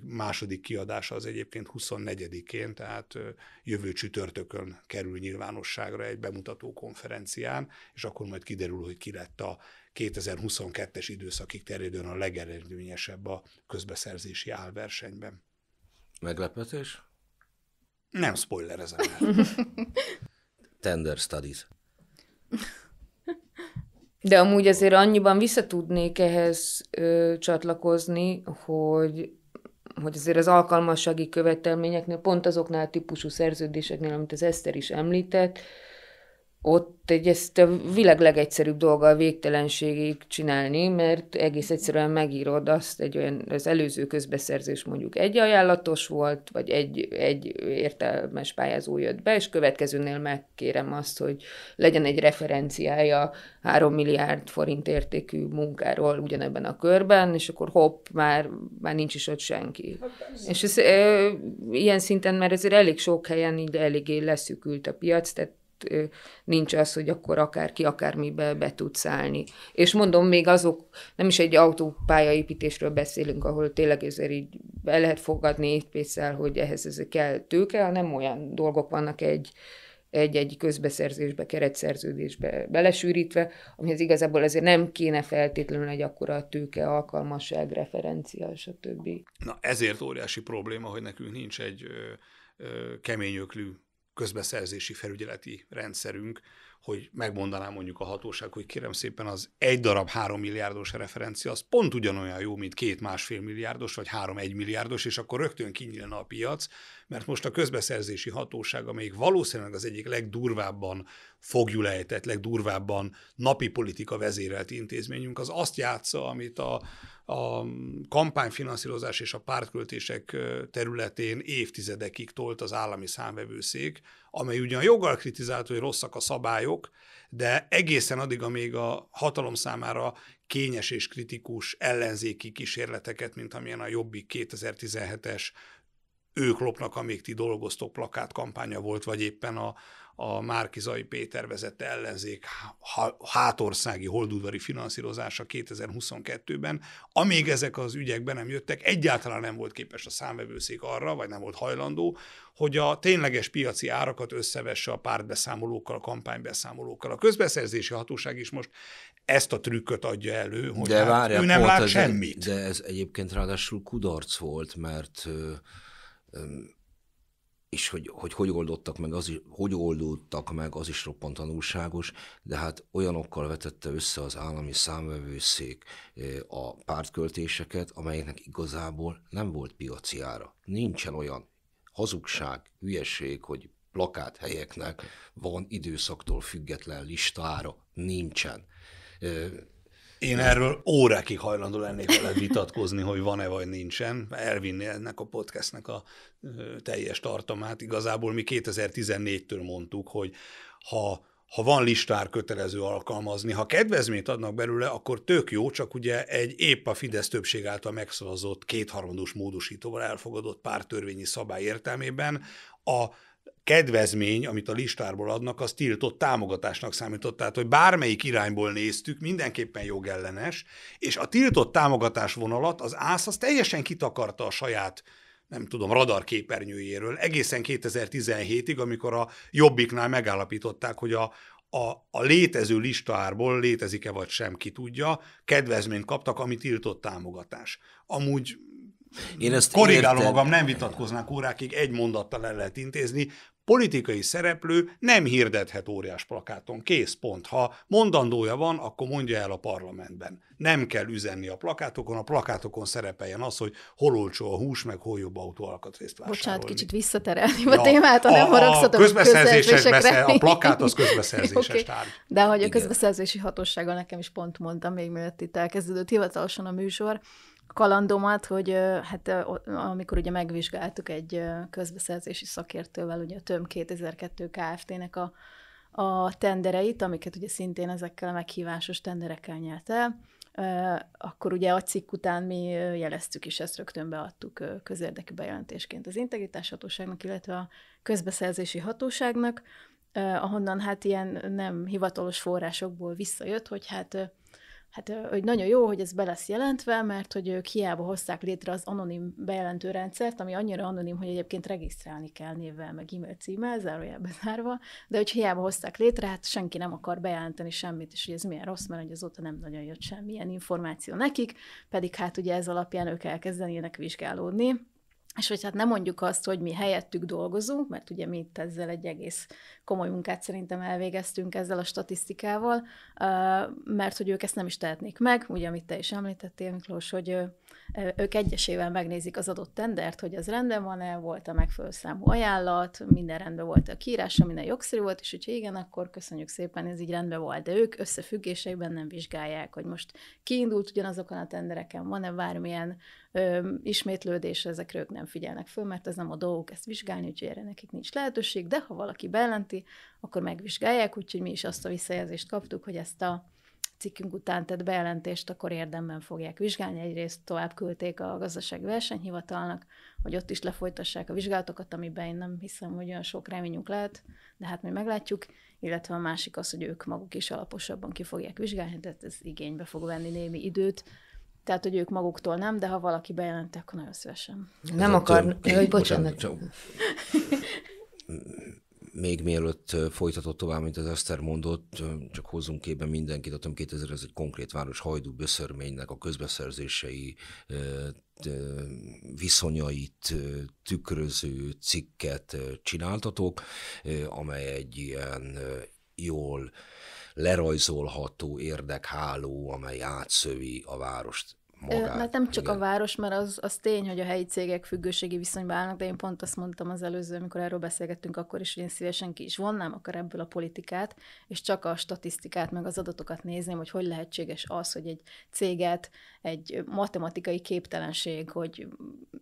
második kiadása az egyébként 24-én, tehát jövő csütörtökön kerül nyilvánosságra egy bemutató konferencián, és akkor majd kiderül, hogy ki lett a 2022-es időszakig terjedően a legeredményesebb a közbeszerzési álversenyben. Meglepetés? Nem spoilerezem el. Tender studies. De amúgy azért annyiban visszatudnék ehhez ö, csatlakozni, hogy hogy azért az alkalmassági követelményeknél, pont azoknál a típusú szerződéseknél, amit az Eszter is említett, ott egy ezt a világ legegyszerűbb dolga a végtelenségig csinálni, mert egész egyszerűen megírod azt, egy olyan, az előző közbeszerzés mondjuk egy ajánlatos volt, vagy egy, egy értelmes pályázó jött be, és következőnél megkérem azt, hogy legyen egy referenciája 3 milliárd forint értékű munkáról ugyanebben a körben, és akkor hopp, már, már nincs is ott senki. Hát és ez, e, ilyen szinten, mert ezért elég sok helyen így eléggé leszűkült a piac, tehát nincs az, hogy akkor akárki akármibe be tudsz állni. És mondom, még azok, nem is egy autópályaépítésről beszélünk, ahol tényleg ezért így be lehet fogadni épészel, hogy ehhez ez kell tőke, hanem olyan dolgok vannak egy, egy-egy közbeszerzésbe, keretszerződésbe belesűrítve, amihez igazából azért nem kéne feltétlenül egy akkora tőke, alkalmasság, referencia, stb. Na ezért óriási probléma, hogy nekünk nincs egy keményöklű közbeszerzési felügyeleti rendszerünk, hogy megmondanám, mondjuk a hatóság, hogy kérem szépen az egy darab három milliárdos referencia, az pont ugyanolyan jó, mint két másfél milliárdos, vagy három egy milliárdos, és akkor rögtön kinyílna a piac, mert most a közbeszerzési hatóság, amelyik valószínűleg az egyik legdurvábban fogjulejtett, legdurvábban napi politika vezérelt intézményünk, az azt játsza, amit a a kampányfinanszírozás és a pártköltések területén évtizedekig tolt az állami számvevőszék, amely ugyan joggal kritizált, hogy rosszak a szabályok, de egészen addig, amíg a hatalom számára kényes és kritikus ellenzéki kísérleteket, mint amilyen a Jobbik 2017-es ők lopnak, amíg ti dolgoztok plakát kampánya volt, vagy éppen a, a Márkizai Péter vezette ellenzék hátországi holdudvari finanszírozása 2022-ben, amíg ezek az ügyek be nem jöttek, egyáltalán nem volt képes a számvevőszék arra, vagy nem volt hajlandó, hogy a tényleges piaci árakat összevesse a pártbeszámolókkal, a kampánybeszámolókkal. A közbeszerzési hatóság is most ezt a trükköt adja elő, hogy de hát várja, ő nem lát semmit. De ez egyébként ráadásul kudarc volt, mert ö, ö, és hogy, hogy hogy oldottak meg, az is, hogy oldódtak meg, az is roppant tanulságos, de hát olyanokkal vetette össze az állami számvevőszék eh, a pártköltéseket, amelyeknek igazából nem volt piaci ára. Nincsen olyan hazugság, hülyeség, hogy plakát helyeknek van időszaktól független listára. Nincsen. Eh, én erről órákig hajlandó lennék veled vitatkozni, hogy van-e vagy nincsen. Elvinni ennek a podcastnek a teljes tartomát. Igazából mi 2014-től mondtuk, hogy ha ha van listár kötelező alkalmazni, ha kedvezményt adnak belőle, akkor tök jó, csak ugye egy épp a Fidesz többség által megszavazott kétharmados módosítóval elfogadott pártörvényi szabály értelmében a kedvezmény, amit a listárból adnak, az tiltott támogatásnak számított. Tehát, hogy bármelyik irányból néztük, mindenképpen jogellenes, és a tiltott támogatás vonalat az ÁSZ az teljesen kitakarta a saját nem tudom, radarképernyőjéről, egészen 2017-ig, amikor a Jobbiknál megállapították, hogy a, a, a létező listárból létezik-e vagy sem, ki tudja, kedvezményt kaptak, ami tiltott támogatás. Amúgy én ezt Korrigálom értem. magam, nem vitatkoznák órákig, egy mondattal el lehet intézni, politikai szereplő nem hirdethet óriás plakáton. Kész, pont. Ha mondandója van, akkor mondja el a parlamentben. Nem kell üzenni a plakátokon, a plakátokon szerepeljen az, hogy hol olcsó a hús, meg hol jobb alkatrészt vásárolni. Bocsánat, kicsit visszaterelni ja, a témát, ha nem haragszatom a, közbeszerzéses a plakát az közbeszerzéses okay. tárgy. De hogy a Igen. közbeszerzési hatósága nekem is pont mondtam, még mielőtt itt elkezdődött hivatalosan a műsor, kalandomat, hogy hát amikor ugye megvizsgáltuk egy közbeszerzési szakértővel ugye a TÖM 2002 Kft-nek a, a tendereit, amiket ugye szintén ezekkel a meghívásos tenderekkel nyert el, akkor ugye a cikk után mi jeleztük is, ezt rögtön beadtuk közérdekű bejelentésként az integritáshatóságnak, illetve a közbeszerzési hatóságnak, ahonnan hát ilyen nem hivatalos forrásokból visszajött, hogy hát Hát, hogy nagyon jó, hogy ez be lesz jelentve, mert hogy ők hiába hozták létre az anonim bejelentő rendszert, ami annyira anonim, hogy egyébként regisztrálni kell névvel, meg e-mail címmel, zárójelbe zárva, de hogy hiába hozták létre, hát senki nem akar bejelenteni semmit, és hogy ez milyen rossz, mert hogy azóta nem nagyon jött semmilyen információ nekik, pedig hát ugye ez alapján ők elkezdenének vizsgálódni és hogy hát nem mondjuk azt, hogy mi helyettük dolgozunk, mert ugye mi itt ezzel egy egész komoly munkát szerintem elvégeztünk ezzel a statisztikával, mert hogy ők ezt nem is tehetnék meg, ugye amit te is említettél, Miklós, hogy ők egyesével megnézik az adott tendert, hogy az rendben van-e, volt a megfelelő számú ajánlat, minden rendben volt a kiírása, minden jogszerű volt, és hogyha igen, akkor köszönjük szépen, ez így rendben volt. De ők összefüggéseiben nem vizsgálják, hogy most kiindult ugyanazokon a tendereken, van-e bármilyen ö, ismétlődés, ezekre ők nem figyelnek föl, mert ez nem a dolguk ezt vizsgálni, úgyhogy erre nekik nincs lehetőség, de ha valaki bejelenti, akkor megvizsgálják, úgyhogy mi is azt a visszajelzést kaptuk, hogy ezt a cikkünk után tett bejelentést, akkor érdemben fogják vizsgálni. Egyrészt tovább küldték a gazdasági versenyhivatalnak, hogy ott is lefolytassák a vizsgálatokat, amiben én nem hiszem, hogy olyan sok reményünk lehet, de hát mi meglátjuk, illetve a másik az, hogy ők maguk is alaposabban ki fogják vizsgálni, tehát ez igénybe fog venni némi időt, tehát, hogy ők maguktól nem, de ha valaki bejelentek, akkor nagyon szívesen. Nem akar... Jaj, bocsánat. bocsánat. még mielőtt folytatott tovább, mint az Eszter mondott, csak hozzunk képbe mindenkit, a 2000 ez egy konkrét város hajdú böszörménynek a közbeszerzései viszonyait tükröző cikket csináltatok, amely egy ilyen jól lerajzolható érdekháló, amely átszövi a várost magát. Mert nem csak igen. a város, mert az, az tény, hogy a helyi cégek függőségi viszonyban állnak, de én pont azt mondtam az előző, amikor erről beszélgettünk, akkor is, hogy én szívesen ki is vonnám akar ebből a politikát, és csak a statisztikát, meg az adatokat nézném, hogy hogy lehetséges az, hogy egy céget egy matematikai képtelenség, hogy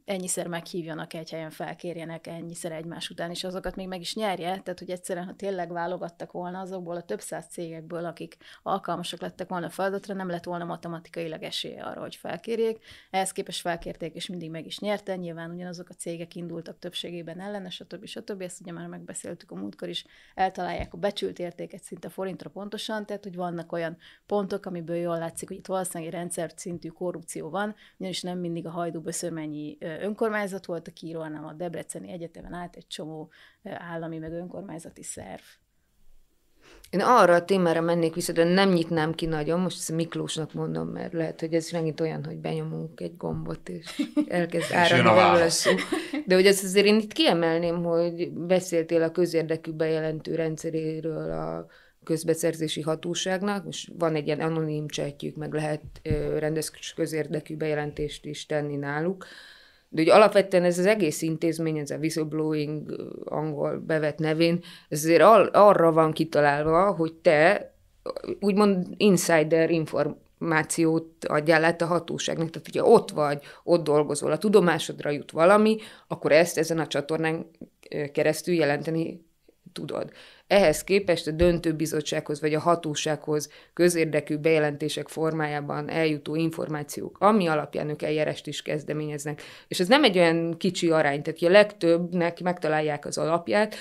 ennyiszer meghívjanak egy helyen, felkérjenek ennyiszer egymás után, és azokat még meg is nyerje, tehát hogy egyszerűen, ha tényleg válogattak volna azokból a több száz cégekből, akik alkalmasak lettek volna a feladatra, nem lett volna matematikailag esélye arra, hogy felkérjék. Ehhez képest felkérték, és mindig meg is nyerte, nyilván ugyanazok a cégek indultak többségében ellene, stb. stb. Ezt ugye már megbeszéltük a múltkor is, eltalálják a becsült értéket szinte forintra pontosan, tehát hogy vannak olyan pontok, amiből jól látszik, hogy itt valószínűleg rendszer szintű szintű korrupció van, ugyanis nem mindig a hajdúböszörmennyi önkormányzat volt a kíró, hanem a Debreceni Egyetemen át egy csomó állami meg önkormányzati szerv. Én arra a témára mennék vissza, de nem nyitnám ki nagyon, most ezt Miklósnak mondom, mert lehet, hogy ez megint olyan, hogy benyomunk egy gombot, és elkezd áramni De hogy ezt azért én itt kiemelném, hogy beszéltél a közérdekű bejelentő rendszeréről, a közbeszerzési hatóságnak, most van egy ilyen anonim csetjük, meg lehet rendes közérdekű bejelentést is tenni náluk, de ugye alapvetően ez az egész intézmény, ez a whistleblowing angol bevet nevén, ez azért arra van kitalálva, hogy te úgymond insider információt adjál át a hatóságnak. Tehát, hogyha ott vagy, ott dolgozol, a tudomásodra jut valami, akkor ezt ezen a csatornán keresztül jelenteni tudod. Ehhez képest a döntőbizottsághoz vagy a hatósághoz közérdekű bejelentések formájában eljutó információk, ami alapján ők eljárást is kezdeményeznek. És ez nem egy olyan kicsi arány, tehát a legtöbbnek megtalálják az alapját,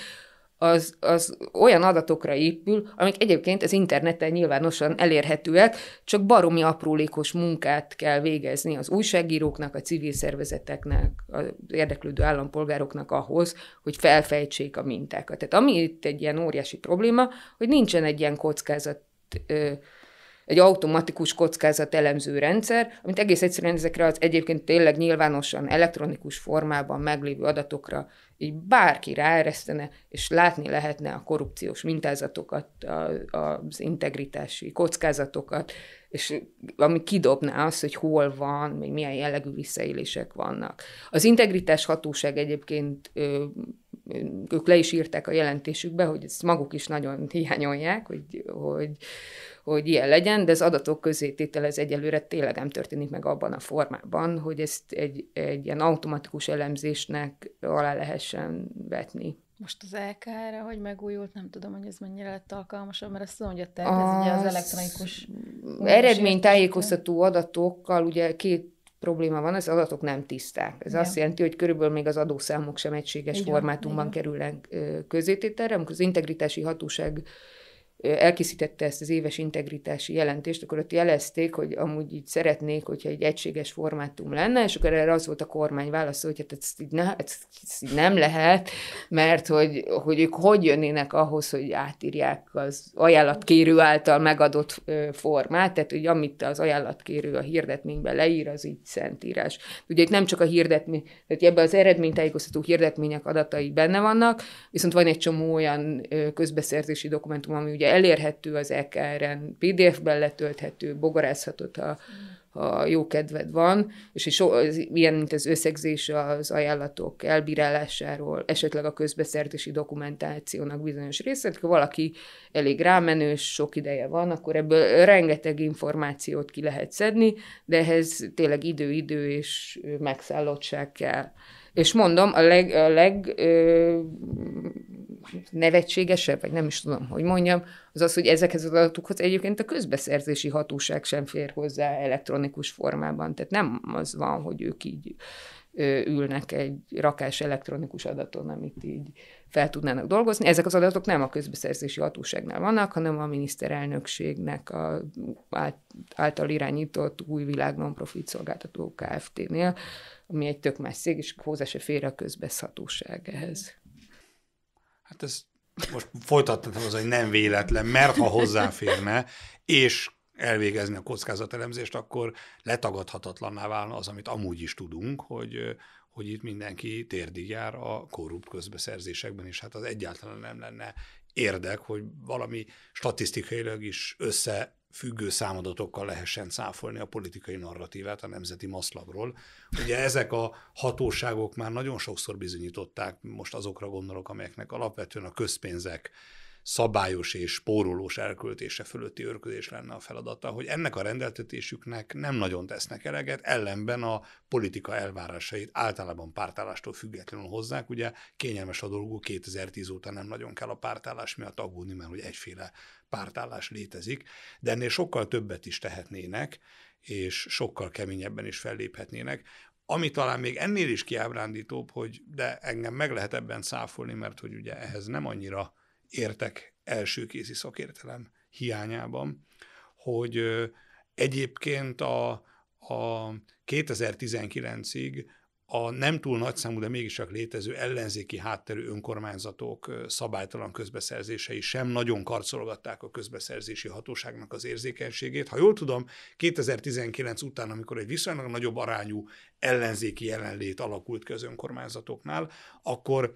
az, az olyan adatokra épül, amik egyébként az interneten nyilvánosan elérhetőek, csak baromi aprólékos munkát kell végezni az újságíróknak, a civil szervezeteknek, az érdeklődő állampolgároknak ahhoz, hogy felfejtsék a mintákat. Tehát ami itt egy ilyen óriási probléma, hogy nincsen egy ilyen kockázat egy automatikus kockázat elemző rendszer, amit egész egyszerűen ezekre az egyébként tényleg nyilvánosan elektronikus formában meglévő adatokra így bárki ráeresztene, és látni lehetne a korrupciós mintázatokat, a, az integritási kockázatokat, és ami kidobná azt, hogy hol van, még milyen jellegű visszaélések vannak. Az integritás hatóság egyébként ö, ők le is írták a jelentésükbe, hogy ezt maguk is nagyon hiányolják, hogy, hogy, hogy ilyen legyen, de az adatok közététel ez egyelőre tényleg nem történik meg abban a formában, hogy ezt egy, egy ilyen automatikus elemzésnek alá lehessen vetni. Most az LK-re, hogy megújult, nem tudom, hogy ez mennyire lett alkalmasabb, mert azt tudom, hogy a terv, ez az ugye az elektronikus... Eredménytájékoztató adatokkal ugye két probléma van, az adatok nem tiszták. Ez Igen. azt jelenti, hogy körülbelül még az adószámok sem egységes Igen. formátumban Igen. kerülnek közétételre, amikor az integritási hatóság elkészítette ezt az éves integritási jelentést, akkor ott jelezték, hogy amúgy így szeretnék, hogyha egy egységes formátum lenne, és akkor erre az volt a kormány válasz, hogy hát ezt így, ne, ezt így nem lehet, mert hogy, hogy ők hogy jönnének ahhoz, hogy átírják az ajánlatkérő által megadott formát, tehát hogy amit az ajánlatkérő a hirdetményben leír, az így szentírás. Ugye itt nem csak a hirdetmény, tehát ebben az eredménytájékoztató hirdetmények adatai benne vannak, viszont van egy csomó olyan közbeszerzési dokumentum, ami ugye elérhető az EKR-en, PDF-ben letölthető, bogarázhatod, ha, ha jó kedved van, és so, az, ilyen, mint az összegzés az ajánlatok elbírálásáról, esetleg a közbeszerzési dokumentációnak bizonyos részét, ha valaki elég rámenős, sok ideje van, akkor ebből rengeteg információt ki lehet szedni, de ehhez tényleg idő-idő és megszállottság kell. És mondom, a leg, a leg ö, nevetségesebb, vagy nem is tudom, hogy mondjam, az az, hogy ezekhez az adatokhoz egyébként a közbeszerzési hatóság sem fér hozzá elektronikus formában. Tehát nem az van, hogy ők így ö, ülnek egy rakás elektronikus adaton, amit így fel tudnának dolgozni. Ezek az adatok nem a közbeszerzési hatóságnál vannak, hanem a miniszterelnökségnek a által irányított új világ non-profit szolgáltató KFT-nél ami egy tök más szég, és hozzá se fér a közbeszhatóság ehhez. Hát ez most folytattam az, hogy nem véletlen, mert ha hozzáférne, és elvégezni a kockázatelemzést, akkor letagadhatatlanná válna az, amit amúgy is tudunk, hogy, hogy itt mindenki térdig jár a korrupt közbeszerzésekben, és hát az egyáltalán nem lenne érdek, hogy valami statisztikailag is össze függő számadatokkal lehessen cáfolni a politikai narratívát a nemzeti maszlabról. Ugye ezek a hatóságok már nagyon sokszor bizonyították, most azokra gondolok, amelyeknek alapvetően a közpénzek szabályos és spórolós elköltése fölötti örködés lenne a feladata, hogy ennek a rendeltetésüknek nem nagyon tesznek eleget, ellenben a politika elvárásait általában pártállástól függetlenül hozzák. Ugye kényelmes a dolgú, 2010 óta nem nagyon kell a pártállás miatt aggódni, mert hogy egyféle pártállás létezik, de ennél sokkal többet is tehetnének, és sokkal keményebben is felléphetnének. Ami talán még ennél is kiábrándítóbb, hogy de engem meg lehet ebben száfolni, mert hogy ugye ehhez nem annyira értek elsőkézi szakértelem hiányában, hogy egyébként a, a 2019-ig a nem túl nagyszámú, de mégis csak létező ellenzéki hátterű önkormányzatok szabálytalan közbeszerzései sem nagyon karcolgatták a közbeszerzési hatóságnak az érzékenységét. Ha jól tudom, 2019 után, amikor egy viszonylag nagyobb arányú ellenzéki jelenlét alakult ki az önkormányzatoknál, akkor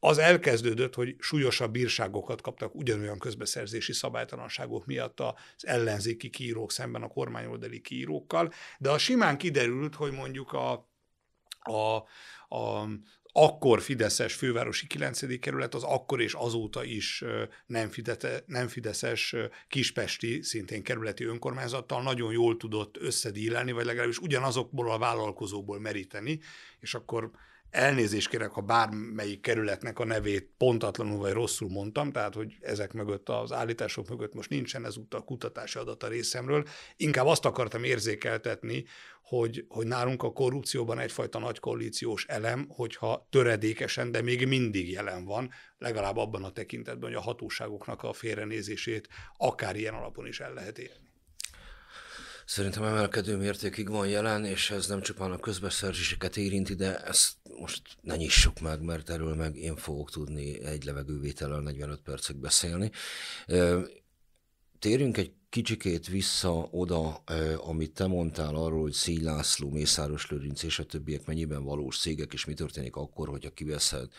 az elkezdődött, hogy súlyosabb bírságokat kaptak ugyanolyan közbeszerzési szabálytalanságok miatt az ellenzéki kiírók szemben a kormányoldali kiírókkal, de a simán kiderült, hogy mondjuk a, a, a akkor Fideszes fővárosi 9. kerület az akkor és azóta is nem, fidete, nem Fideszes kispesti, szintén kerületi önkormányzattal nagyon jól tudott összedílelni, vagy legalábbis ugyanazokból a vállalkozóból meríteni, és akkor Elnézést kérek, ha bármelyik kerületnek a nevét pontatlanul vagy rosszul mondtam, tehát hogy ezek mögött, az állítások mögött most nincsen ezúttal kutatási adata részemről. Inkább azt akartam érzékeltetni, hogy, hogy nálunk a korrupcióban egyfajta nagy koalíciós elem, hogyha töredékesen, de még mindig jelen van, legalább abban a tekintetben, hogy a hatóságoknak a félrenézését akár ilyen alapon is el lehet érni szerintem emelkedő mértékig van jelen, és ez nem csupán a közbeszerzéseket érinti, de ezt most ne nyissuk meg, mert erről meg én fogok tudni egy levegővétellel 45 percig beszélni. Térjünk egy kicsikét vissza oda, amit te mondtál arról, hogy Szíj László, Mészáros Lőrinc és a többiek mennyiben valós cégek, és mi történik akkor, hogyha kiveszed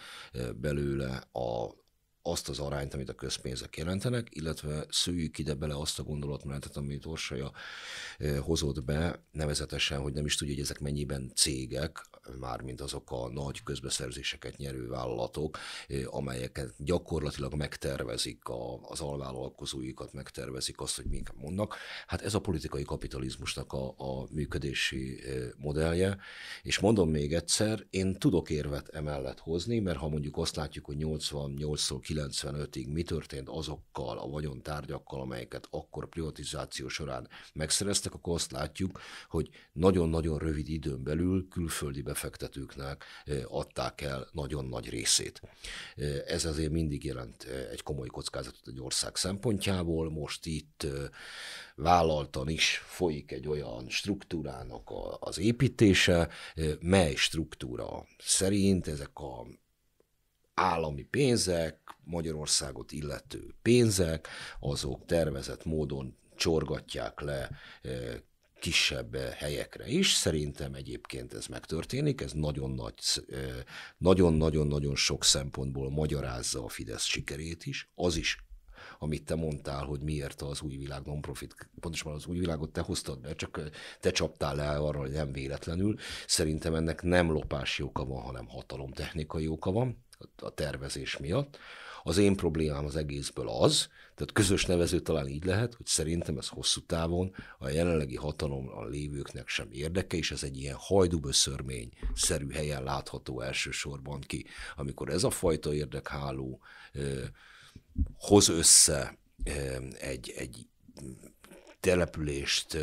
belőle a azt az arányt, amit a közpénzek jelentenek, illetve szőjük ide bele azt a gondolatmenetet, amit Orsaja eh, hozott be, nevezetesen, hogy nem is tudja, hogy ezek mennyiben cégek, mármint azok a nagy közbeszerzéseket nyerő vállalatok, eh, amelyeket gyakorlatilag megtervezik a, az alvállalkozóikat, megtervezik azt, hogy minket mondnak. Hát ez a politikai kapitalizmusnak a, a működési eh, modellje, és mondom még egyszer, én tudok érvet emellett hozni, mert ha mondjuk azt látjuk, hogy 88 95-ig mi történt azokkal a vagyontárgyakkal, amelyeket akkor privatizáció során megszereztek, akkor azt látjuk, hogy nagyon-nagyon rövid időn belül külföldi befektetőknek adták el nagyon nagy részét. Ez azért mindig jelent egy komoly kockázatot egy ország szempontjából. Most itt vállaltan is folyik egy olyan struktúrának az építése, mely struktúra szerint ezek a állami pénzek, Magyarországot illető pénzek, azok tervezett módon csorgatják le kisebb eh, helyekre is. Szerintem egyébként ez megtörténik, ez nagyon nagy, nagyon-nagyon-nagyon eh, sok szempontból magyarázza a Fidesz sikerét is. Az is amit te mondtál, hogy miért az új világ non-profit, pontosan az új világot te hoztad be, csak eh, te csaptál le arra, hogy nem véletlenül. Szerintem ennek nem lopási oka van, hanem hatalomtechnikai oka van a tervezés miatt. Az én problémám az egészből az, tehát közös nevező talán így lehet, hogy szerintem ez hosszú távon a jelenlegi a lévőknek sem érdeke, és ez egy ilyen hajdúböszörmény szerű helyen látható elsősorban ki. Amikor ez a fajta érdekháló eh, hoz össze eh, egy, egy települést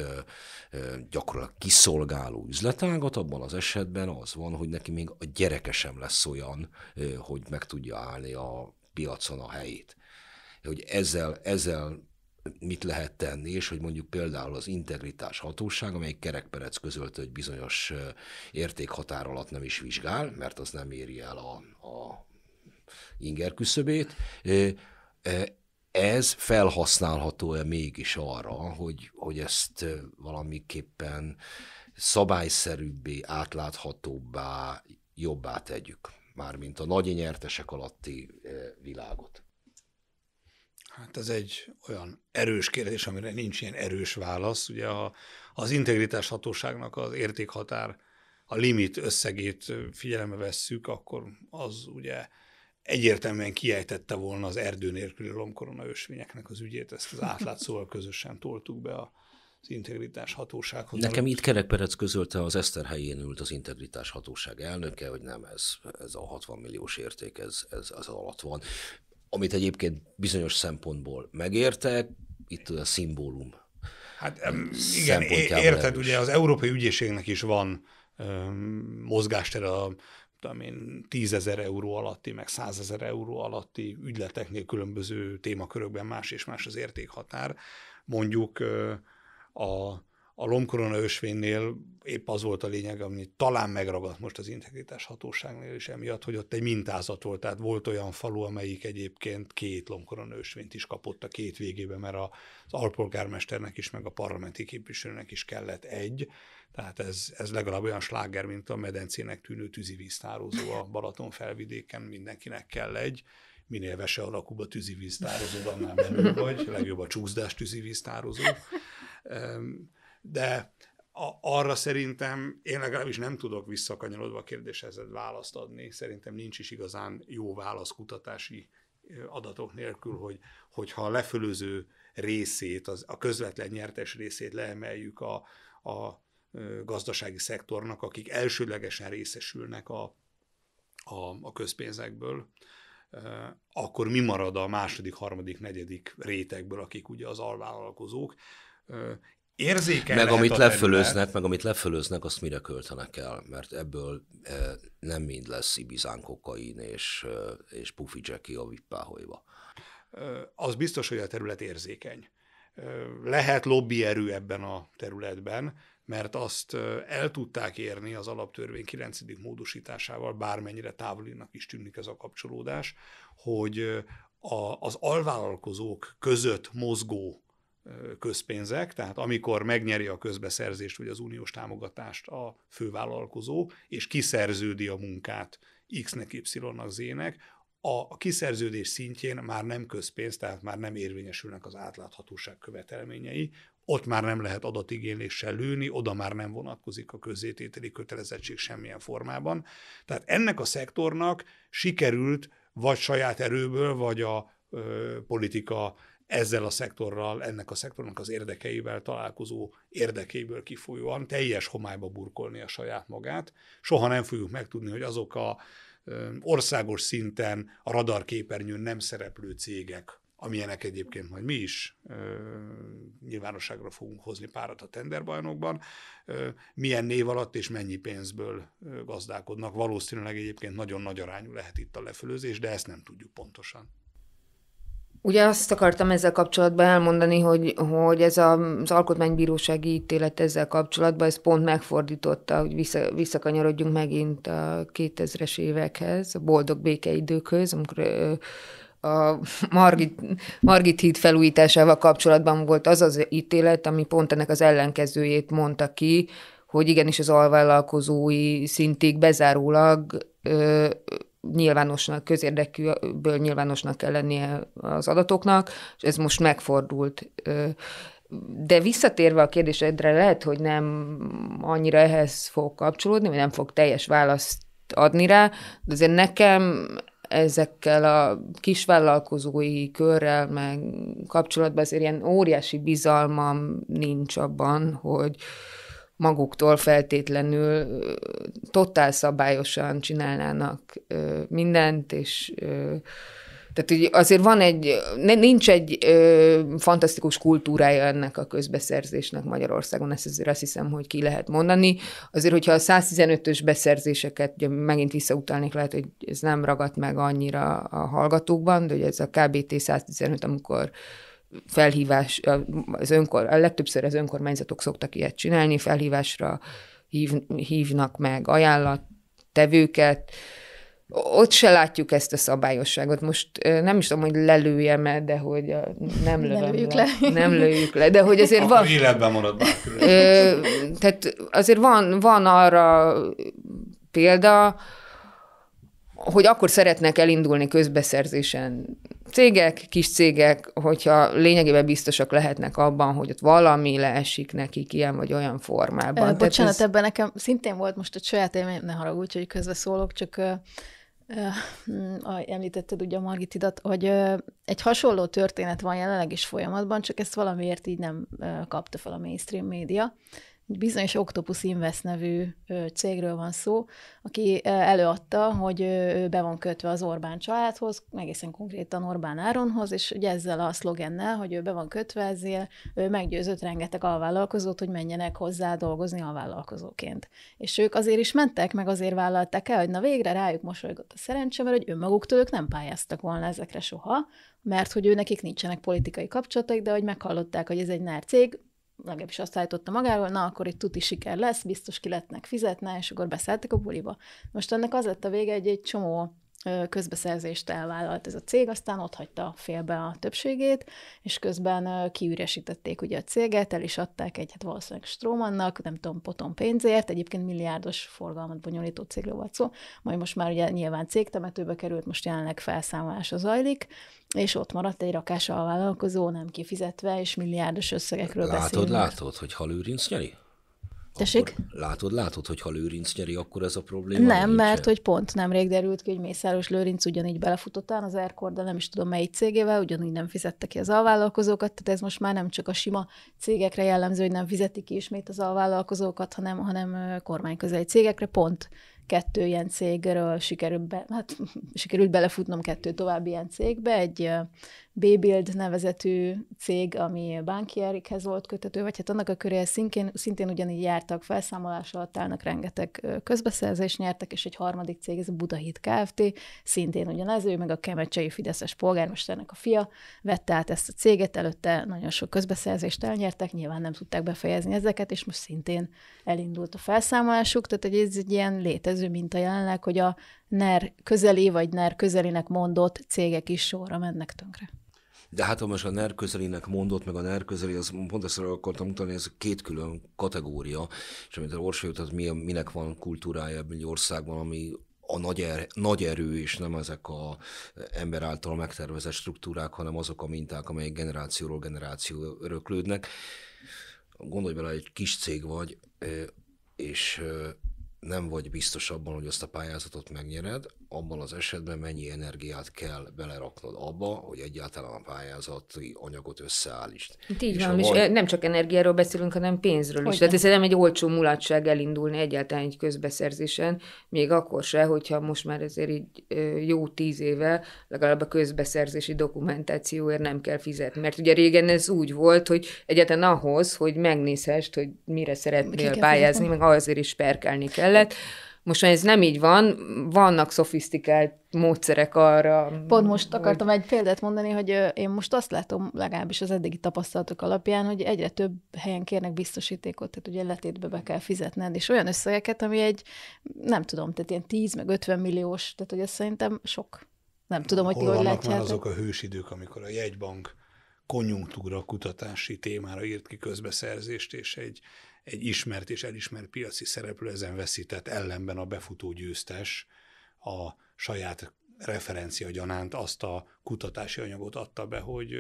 gyakorlatilag kiszolgáló üzletágat, abban az esetben az van, hogy neki még a gyereke sem lesz olyan, hogy meg tudja állni a piacon a helyét. Hogy ezzel, ezzel mit lehet tenni, és hogy mondjuk például az integritás hatóság, amelyik kerekperec közölt, hogy bizonyos értékhatár alatt nem is vizsgál, mert az nem éri el a, a inger küszöbét, ez felhasználható-e mégis arra, hogy, hogy ezt valamiképpen szabályszerűbbé, átláthatóbbá, jobbá tegyük? mármint a nagy nyertesek alatti eh, világot? Hát ez egy olyan erős kérdés, amire nincs ilyen erős válasz. Ugye a, az integritás hatóságnak az értékhatár, a limit összegét figyelembe vesszük, akkor az ugye egyértelműen kiejtette volna az erdő nélküli lomkorona ösvényeknek az ügyét, ezt az átlátszóval közösen toltuk be a, az integritás hatósághoz. Nekem itt Kerekperec közölte, az Eszter helyén ült az integritás hatóság elnöke, hogy nem, ez, ez a 60 milliós érték, ez, ez, ez alatt van. Amit egyébként bizonyos szempontból megértek, itt a szimbólum. Hát igen, érted, ugye az Európai Ügyészségnek is van mozgástere a tudom én, tízezer euró alatti, meg százezer euró alatti ügyleteknél különböző témakörökben más és más az értékhatár. Mondjuk a, a lomkorona ösvénynél épp az volt a lényeg, ami talán megragadt most az integritás hatóságnál is emiatt, hogy ott egy mintázat volt, tehát volt olyan falu, amelyik egyébként két lomkorona ösvényt is kapott a két végébe, mert az alpolgármesternek is, meg a parlamenti képviselőnek is kellett egy, tehát ez, ez legalább olyan sláger, mint a medencének tűnő tűzivíztározó a Balaton felvidéken, mindenkinek kell egy, minél vese alakúbb a tűzivíztározó, annál menő vagy, legjobb a csúszdás tűzivíztározó de arra szerintem én legalábbis nem tudok visszakanyarodva a kérdéshez választ adni. Szerintem nincs is igazán jó válasz kutatási adatok nélkül, hogy, hogyha a lefölöző részét, az, a közvetlen nyertes részét leemeljük a, a gazdasági szektornak, akik elsőlegesen részesülnek a, a, a közpénzekből, akkor mi marad a második, harmadik, negyedik rétegből, akik ugye az alvállalkozók, érzékel. Meg amit lefölöznek, terület. meg amit lefölöznek, azt mire költenek el, mert ebből nem mind lesz Ibizán kokain és, és Puffy Jackie a vippáholyba. Az biztos, hogy a terület érzékeny. Lehet lobbyerő ebben a területben, mert azt el tudták érni az alaptörvény 9. módosításával, bármennyire távolinak is tűnik ez a kapcsolódás, hogy a, az alvállalkozók között mozgó közpénzek, tehát amikor megnyeri a közbeszerzést vagy az uniós támogatást a fővállalkozó, és kiszerződi a munkát X-nek, Y-nak, Z-nek, a kiszerződés szintjén már nem közpénz, tehát már nem érvényesülnek az átláthatóság követelményei, ott már nem lehet adatigényléssel lőni, oda már nem vonatkozik a közzétételi kötelezettség semmilyen formában. Tehát ennek a szektornak sikerült vagy saját erőből, vagy a ö, politika ezzel a szektorral, ennek a szektornak az érdekeivel találkozó érdekéből kifolyóan teljes homályba burkolni a saját magát. Soha nem fogjuk megtudni, hogy azok a országos szinten a radarképernyőn nem szereplő cégek, amilyenek egyébként majd mi is ö, nyilvánosságra fogunk hozni párat a tenderbajnokban, ö, milyen név alatt és mennyi pénzből ö, gazdálkodnak. Valószínűleg egyébként nagyon nagy arányú lehet itt a lefölözés, de ezt nem tudjuk pontosan. Ugye azt akartam ezzel kapcsolatban elmondani, hogy, hogy ez a, az alkotmánybírósági ítélet ezzel kapcsolatban, ez pont megfordította, hogy vissza, visszakanyarodjunk megint a 2000-es évekhez, a boldog békeidőkhöz, amikor a Margit, Margit híd felújításával kapcsolatban volt az az ítélet, ami pont ennek az ellenkezőjét mondta ki, hogy igenis az alvállalkozói szintig bezárólag nyilvánosnak, közérdekűből nyilvánosnak kell lennie az adatoknak, és ez most megfordult. De visszatérve a kérdésedre, lehet, hogy nem annyira ehhez fog kapcsolódni, vagy nem fog teljes választ adni rá, de azért nekem ezekkel a kisvállalkozói körrel meg kapcsolatban azért ilyen óriási bizalmam nincs abban, hogy, maguktól feltétlenül totál szabályosan csinálnának mindent, és tehát ugye azért van egy, nincs egy fantasztikus kultúrája ennek a közbeszerzésnek Magyarországon, ezt azért azt hiszem, hogy ki lehet mondani. Azért, hogyha a 115-ös beszerzéseket, ugye megint visszautalnék, lehet, hogy ez nem ragadt meg annyira a hallgatókban, de ugye ez a KBT 115, amikor felhívás, az önkor, a legtöbbször az önkormányzatok szoktak ilyet csinálni, felhívásra hív, hívnak meg ajánlattevőket, ott se látjuk ezt a szabályosságot. Most nem is tudom, hogy lelőjem -e, de hogy nem lövöm lelőjük le. le. Nem lőjük le, de hogy azért Akkor van... életben marad ö, Tehát azért van, van arra példa, hogy akkor szeretnek elindulni közbeszerzésen cégek, kis cégek, hogyha lényegében biztosak lehetnek abban, hogy ott valami leesik nekik ilyen vagy olyan formában. Ö, bocsánat, ez... ebben nekem szintén volt most a saját élmény, ne haragudj, hogy közbeszólok, csak ö, ö, hm, említetted ugye a Margitidat, hogy ö, egy hasonló történet van jelenleg is folyamatban, csak ezt valamiért így nem ö, kapta fel a mainstream média bizonyos Octopus Invest nevű cégről van szó, aki előadta, hogy ő be van kötve az Orbán családhoz, egészen konkrétan Orbán Áronhoz, és ugye ezzel a szlogennel, hogy ő be van kötve, ezért ő meggyőzött rengeteg alvállalkozót, hogy menjenek hozzá dolgozni alvállalkozóként. És ők azért is mentek, meg azért vállalták el, hogy na végre rájuk mosolygott a szerencse, mert hogy önmaguktól ők nem pályáztak volna ezekre soha, mert hogy ő nekik nincsenek politikai kapcsolataik, de hogy meghallották, hogy ez egy NER cég, legalábbis azt állította magáról, na akkor itt tuti siker lesz, biztos kiletnek, fizetne, és akkor beszálltak a buliba. Most ennek az lett a vége, hogy egy csomó közbeszerzést elvállalt ez a cég, aztán ott hagyta félbe a többségét, és közben kiüresítették ugye a céget, el is adták egy, hát valószínűleg Strómannak, nem tudom, potom pénzért, egyébként milliárdos forgalmat bonyolító cégről volt szó, majd most már ugye nyilván cégtemetőbe került, most jelenleg felszámolása zajlik, és ott maradt egy rakás vállalkozó, nem kifizetve, és milliárdos összegekről látod, beszélünk. Látod, látod, hogy halőrinc nyeri? Tessék? látod, látod, hogy ha Lőrinc nyeri, akkor ez a probléma? Nem, nincsen. mert hogy pont nemrég derült ki, hogy Mészáros Lőrinc ugyanígy belefutott az Erkor, de nem is tudom melyik cégével, ugyanígy nem fizette ki az alvállalkozókat, tehát ez most már nem csak a sima cégekre jellemző, hogy nem fizeti ki ismét az alvállalkozókat, hanem, hanem kormányközeli cégekre, pont kettő ilyen cégről sikerült, be, hát, sikerült belefutnom kettő további ilyen cégbe, egy b nevezetű cég, ami Bánki Erikhez volt kötető, vagy hát annak a köré szintén, szintén ugyanígy jártak felszámolás alatt állnak, rengeteg közbeszerzés nyertek, és egy harmadik cég, ez a Budahit Kft., szintén ugyanez, ő meg a kemecsei Fideszes polgármesternek a fia vette át ezt a céget, előtte nagyon sok közbeszerzést elnyertek, nyilván nem tudták befejezni ezeket, és most szintén elindult a felszámolásuk, tehát ez egy ilyen létező minta jelenleg, hogy a NER közeli vagy NER közelinek mondott cégek is sorra mennek tönkre de hát most a NER közelének mondott, meg a NER közeli, az pont ezt akartam mutatni, ez két külön kategória, és amit Orsi jutott, mi, minek van kultúrája egy országban, ami a nagy, er, nagy erő, és nem ezek a ember által megtervezett struktúrák, hanem azok a minták, amelyek generációról generáció öröklődnek. Gondolj bele, egy kis cég vagy, és nem vagy biztos abban, hogy azt a pályázatot megnyered, abban az esetben mennyi energiát kell beleraknod abba, hogy egyáltalán a pályázati anyagot összeállítsd. Itt hát így és van, és vaj... nem csak energiáról beszélünk, hanem pénzről is. Tehát ez nem egy olcsó mulatság elindulni egyáltalán egy közbeszerzésen, még akkor se, hogyha most már ezért így jó tíz éve legalább a közbeszerzési dokumentációért nem kell fizetni. Mert ugye régen ez úgy volt, hogy egyáltalán ahhoz, hogy megnézhessd, hogy mire szeretnél pályázni, meg azért is perkelni kellett. Most ez nem így van, vannak szofisztikált módszerek arra. Pont most hogy... akartam egy példát mondani, hogy én most azt látom, legalábbis az eddigi tapasztalatok alapján, hogy egyre több helyen kérnek biztosítékot, tehát ugye letétbe be kell fizetned, és olyan összegeket, ami egy, nem tudom, tehát ilyen 10 meg 50 milliós, tehát hogy ez szerintem sok. Nem tudom, Hol hogy Hol jól látjátok. azok a hősidők, amikor a jegybank konjunktúra kutatási témára írt ki közbeszerzést, és egy egy ismert és elismert piaci szereplő ezen veszített ellenben a befutó győztes a saját referencia gyanánt azt a kutatási anyagot adta be, hogy,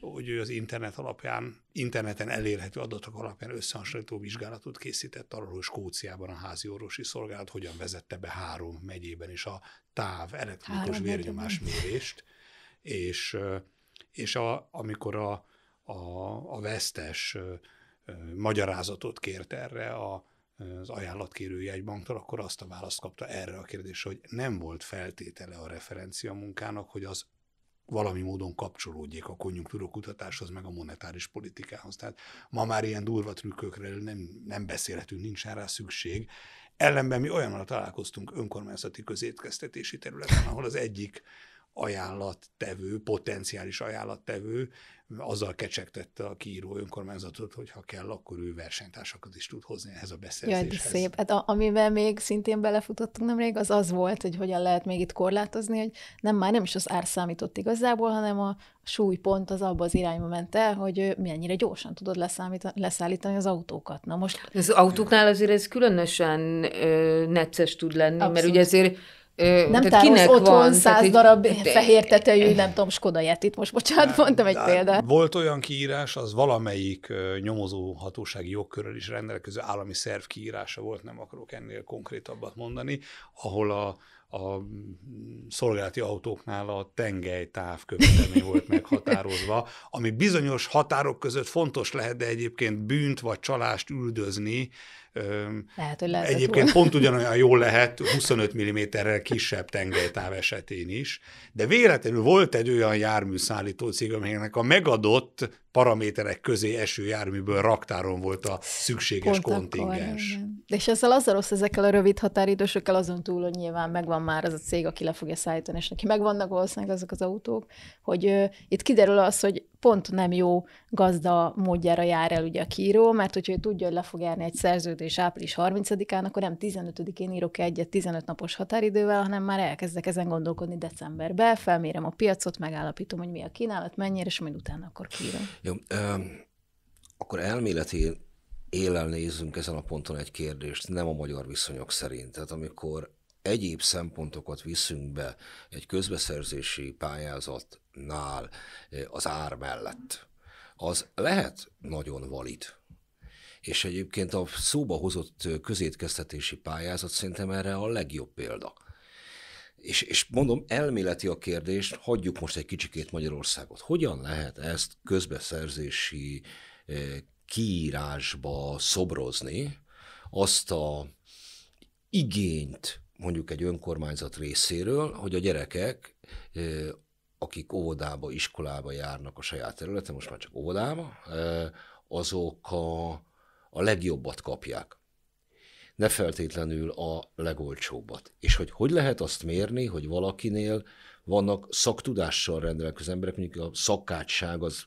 hogy ő az internet alapján, interneten elérhető adatok alapján összehasonlító vizsgálatot készített arról, hogy Skóciában a házi orvosi szolgálat hogyan vezette be három megyében is a táv elektronikus vérnyomás mérést, és, és a, amikor a, a, a vesztes magyarázatot kért erre a, az ajánlatkérő jegybanktól, akkor azt a választ kapta erre a kérdésre, hogy nem volt feltétele a referencia munkának, hogy az valami módon kapcsolódjék a konjunktúrokutatáshoz, meg a monetáris politikához. Tehát ma már ilyen durva trükkökről nem, nem beszélhetünk, nincs rá szükség. Ellenben mi olyanra találkoztunk önkormányzati közétkeztetési területen, ahol az egyik ajánlattevő, potenciális ajánlattevő azzal kecsegtette a kiíró önkormányzatot, hogy ha kell, akkor ő versenytársakat is tud hozni ehhez a beszerzéshez. Jaj, de szép. Hát a, amivel még szintén belefutottunk nemrég, az az volt, hogy hogyan lehet még itt korlátozni, hogy nem már nem is az ár számított igazából, hanem a súlypont az abba az irányba ment el, hogy mennyire gyorsan tudod leszállítani az autókat. Na most... Az autóknál azért ez különösen ö, necces tud lenni, Abszolút. mert ugye azért nem tehát kinek otthon van, száz tehát, darab de, fehér tetejű, nem tudom, Skoda itt most bocsánat, mondtam egy példát. Volt olyan kiírás, az valamelyik nyomozó hatósági jogkörrel is rendelkező állami szerv kiírása volt, nem akarok ennél konkrétabbat mondani, ahol a, a szolgálati autóknál a tengely követelmény volt meghatározva, ami bizonyos határok között fontos lehet, de egyébként bűnt vagy csalást üldözni lehet, hogy lehet Egyébként túl. pont ugyanolyan jól lehet 25 mm-rel kisebb tengelytáv esetén is, de véletlenül volt egy olyan járműszállító cég, amelynek a megadott paraméterek közé eső járműből raktáron volt a szükséges Pont kontingens. Akkor, és ezzel az a rossz ezekkel a rövid határidősökkel azon túl, hogy nyilván megvan már az a cég, aki le fogja szállítani, és neki megvannak valószínűleg azok az autók, hogy ö, itt kiderül az, hogy pont nem jó gazda módjára jár el ugye a kíró, mert hogyha tudja, hogy le fog járni egy szerződés április 30-án, akkor nem 15-én írok egyet 15 napos határidővel, hanem már elkezdek ezen gondolkodni decemberbe felmérem a piacot, megállapítom, hogy mi a kínálat, mennyire, és majd utána akkor kírom. Jó, um, akkor elméleti élel nézzünk ezen a ponton egy kérdést, nem a magyar viszonyok szerint. Tehát amikor egyéb szempontokat viszünk be egy közbeszerzési pályázatnál eh, az ár mellett, az lehet nagyon valid. És egyébként a szóba hozott eh, közétkeztetési pályázat szerintem erre a legjobb példa. És, és mondom, elméleti a kérdést, hagyjuk most egy kicsikét Magyarországot. Hogyan lehet ezt közbeszerzési eh, kiírásba szobrozni, azt a igényt, mondjuk egy önkormányzat részéről, hogy a gyerekek, akik óvodába, iskolába járnak a saját területen, most már csak óvodába, azok a, a legjobbat kapják. Ne feltétlenül a legolcsóbbat. És hogy hogy lehet azt mérni, hogy valakinél vannak szaktudással rendelkező emberek, mondjuk a szakkátság az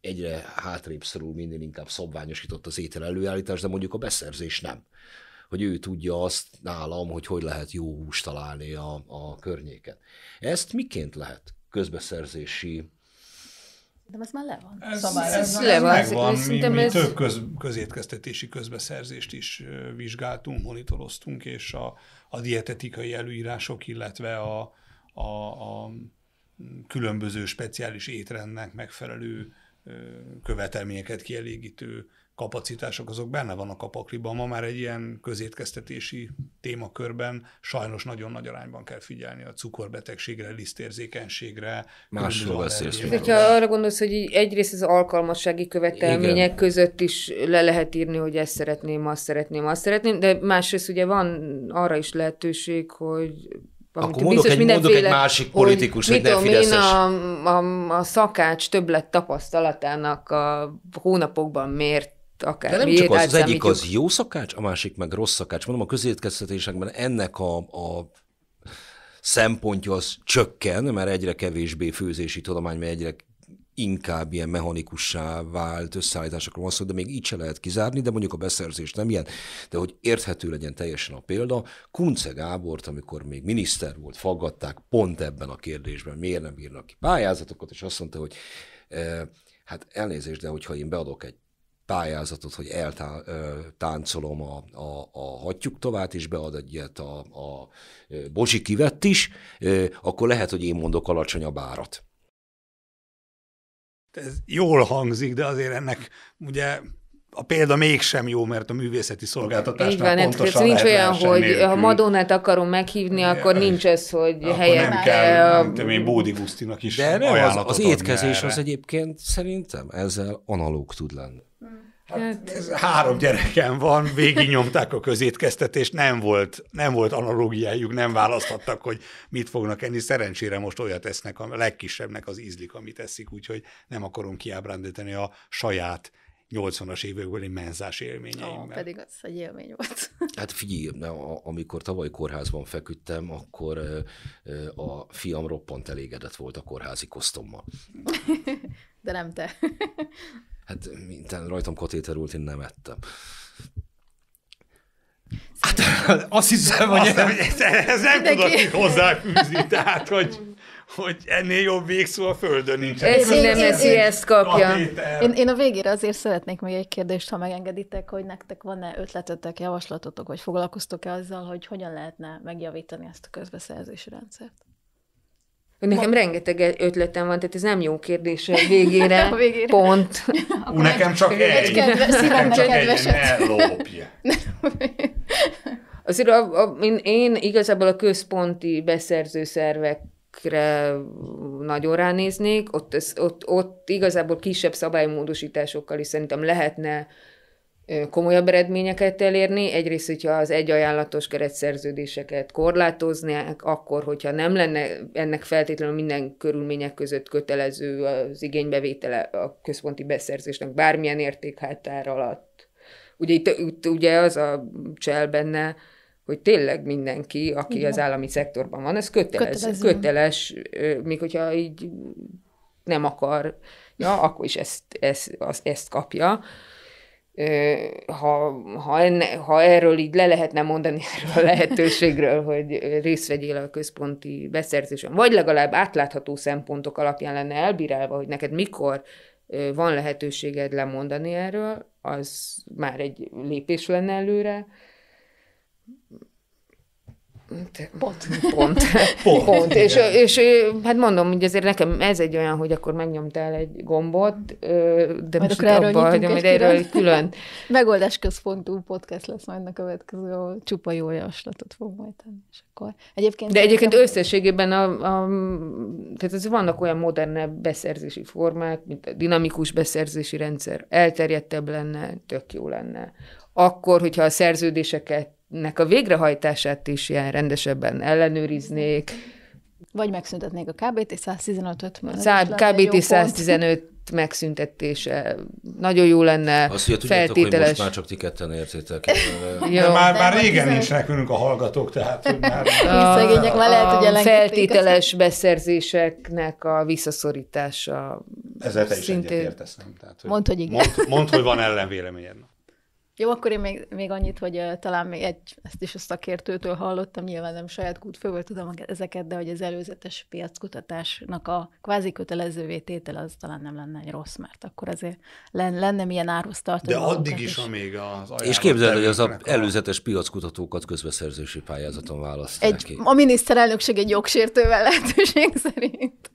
egyre hátrébb szorul, minél inkább szabványosított az étel előállítás, de mondjuk a beszerzés nem hogy ő tudja azt nálam, hogy hogy lehet jó húst találni a, a környéken. Ezt miként lehet közbeszerzési de ez már le van. Ez, ez, ez le van. Ez megvan. Mi, mi ez... több köz, közétkeztetési közbeszerzést is vizsgáltunk, monitoroztunk, és a, a dietetikai előírások, illetve a, a, a különböző speciális étrendnek megfelelő követelményeket kielégítő kapacitások azok benne vannak a pakliban. Ma már egy ilyen közétkeztetési témakörben sajnos nagyon nagy arányban kell figyelni a cukorbetegségre, lisztérzékenységre. Másról beszélsz. Hogyha arra gondolsz, hogy egyrészt az alkalmassági követelmények Igen. között is le lehet írni, hogy ezt szeretném, azt szeretném, azt szeretném, de másrészt ugye van arra is lehetőség, hogy Akkor mondok, biztos egy, mondok egy másik politikus, hogy, hogy ne én a, a, a szakács többlet tapasztalatának a hónapokban mért akár. De nem csak az, az egyik az jó szakács, a másik meg rossz szakács. Mondom, a közétkeztetésekben ennek a, a szempontja az csökken, mert egyre kevésbé főzési tudomány, mert egyre inkább ilyen mechanikussá vált összeállításokról van szó, de még így se lehet kizárni, de mondjuk a beszerzés nem ilyen, de hogy érthető legyen teljesen a példa, Kunce Gábort, amikor még miniszter volt, faggatták pont ebben a kérdésben, miért nem írnak ki pályázatokat, és azt mondta, hogy e, hát elnézést, de hogyha én beadok egy pályázatot, hogy eltáncolom a, a, a hatjuk továt, és bead egyet a, a Bozsi kivett is, akkor lehet, hogy én mondok alacsonyabb árat. Ez jól hangzik, de azért ennek ugye a példa mégsem jó, mert a művészeti szolgáltatás Így van, hát pontosan nincs olyan, hogy nélkül. ha Madonnát akarom meghívni, Igen, akkor nincs ez, hogy helyet Nem kell, a... nem tudom én, Bódi Gusztinak is De nem, az, az étkezés erre. az egyébként szerintem ezzel analóg tud lenni. Hát, ez három gyerekem van, végignyomták a közétkeztetést, nem volt, nem volt analógiájuk, nem választhattak, hogy mit fognak enni. Szerencsére most olyat esznek, a legkisebbnek az ízlik, amit eszik, úgyhogy nem akarom kiábrándítani a saját 80-as évekbeli menzás élményeimmel. Oh, pedig az egy élmény volt. Hát figyelj, a, amikor tavaly kórházban feküdtem, akkor a fiam roppant elégedett volt a kórházi kosztommal. De nem te. Hát minden rajtam katéterült, én nem ettem. Hát azt hiszem, hogy ez, nem tudok hozzá húzni, tehát hogy hogy ennél jobb végszó a Földön nincs. Ez nem Messi ezt kapja. Én, én a végére azért szeretnék még egy kérdést, ha megengeditek, hogy nektek van-e ötletetek, javaslatotok, vagy foglalkoztok-e azzal, hogy hogyan lehetne megjavítani ezt a közbeszerzési rendszert? Nekem Ma... rengeteg ötletem van, tehát ez nem jó kérdés a végére. a végére. Pont. Ú, nekem csak egy. egy kedve, csak kedveset. ne Azért a, a, én, én igazából a központi beszerzőszervek amikre nagyon ránéznék, ott, ott, ott igazából kisebb szabálymódosításokkal is szerintem lehetne komolyabb eredményeket elérni. Egyrészt, hogyha az egyajánlatos keretszerződéseket korlátoznák, akkor, hogyha nem lenne ennek feltétlenül minden körülmények között kötelező az igénybevétele a központi beszerzésnek bármilyen értékhátár alatt. Ugye itt, itt ugye az a csel benne, hogy tényleg mindenki, aki Igen. az állami szektorban van, ez kötelez, köteles, még hogyha így nem akar, ja, akkor is ezt, ezt, az, ezt kapja. Ha, ha, enne, ha erről így le lehetne mondani, erről a lehetőségről, hogy részt vegyél a központi beszerzésen, vagy legalább átlátható szempontok alapján lenne elbírálva, hogy neked mikor van lehetőséged lemondani erről, az már egy lépés lenne előre Pont. Pont. Pont. Pont. És, és hát mondom, hogy azért nekem ez egy olyan, hogy akkor megnyomtál egy gombot, de majd most akkor abba hagyom, egy erről külön. külön. Megoldás központú podcast lesz majd a következő, ahol csupa jó javaslatot fog majd tenni. És akkor egyébként de egyébként nem... összességében a, a, tehát ez vannak olyan modernebb beszerzési formák, mint a dinamikus beszerzési rendszer. Elterjedtebb lenne, tök jó lenne. Akkor, hogyha a szerződéseket nek a végrehajtását is ilyen rendesebben ellenőriznék. Vagy megszüntetnék a KBT 115-öt. KBT 115 megszüntetése nagyon jó lenne. Azt hogy tudjátok, feltételes... hogy most már csak ti ketten értétek. jó. Már, már régen is nekünk a hallgatók, tehát hogy már... A, már lehet, hogy a feltételes a... beszerzéseknek a visszaszorítása. Ezzel te is szintén... értesz, nem? Tehát, hogy mondd, hogy igen. Mondd, mond, hogy van ellenvéleményed. Jó, akkor én még, még annyit, hogy uh, talán még egy, ezt is a szakértőtől hallottam, nyilván nem saját kútfőből tudom ezeket, de hogy az előzetes piackutatásnak a kvázi kötelező vététel az talán nem lenne egy rossz, mert akkor azért lenne, lenne milyen árhoz tartani. De addig is, amíg az És képzeld, hogy az a előzetes piackutatókat közbeszerzési pályázaton választják egy, ki. A miniszterelnökség egy jogsértővel lehetőség szerint.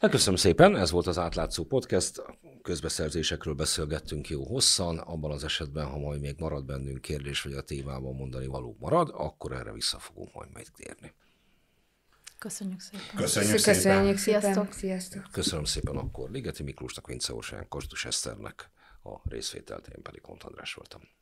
Köszönöm szépen, ez volt az Átlátszó Podcast közbeszerzésekről beszélgettünk jó hosszan, abban az esetben, ha majd még marad bennünk kérdés, vagy a témában mondani való marad, akkor erre vissza fogunk majd majd térni. Köszönjük szépen. Köszönjük, szépen. Köszönjük szépen. Sziasztok. Sziasztok. Köszönöm szépen akkor Ligeti Miklósnak, Vince Orsán, Kostus Eszternek a részvételt, én pedig Kont András voltam.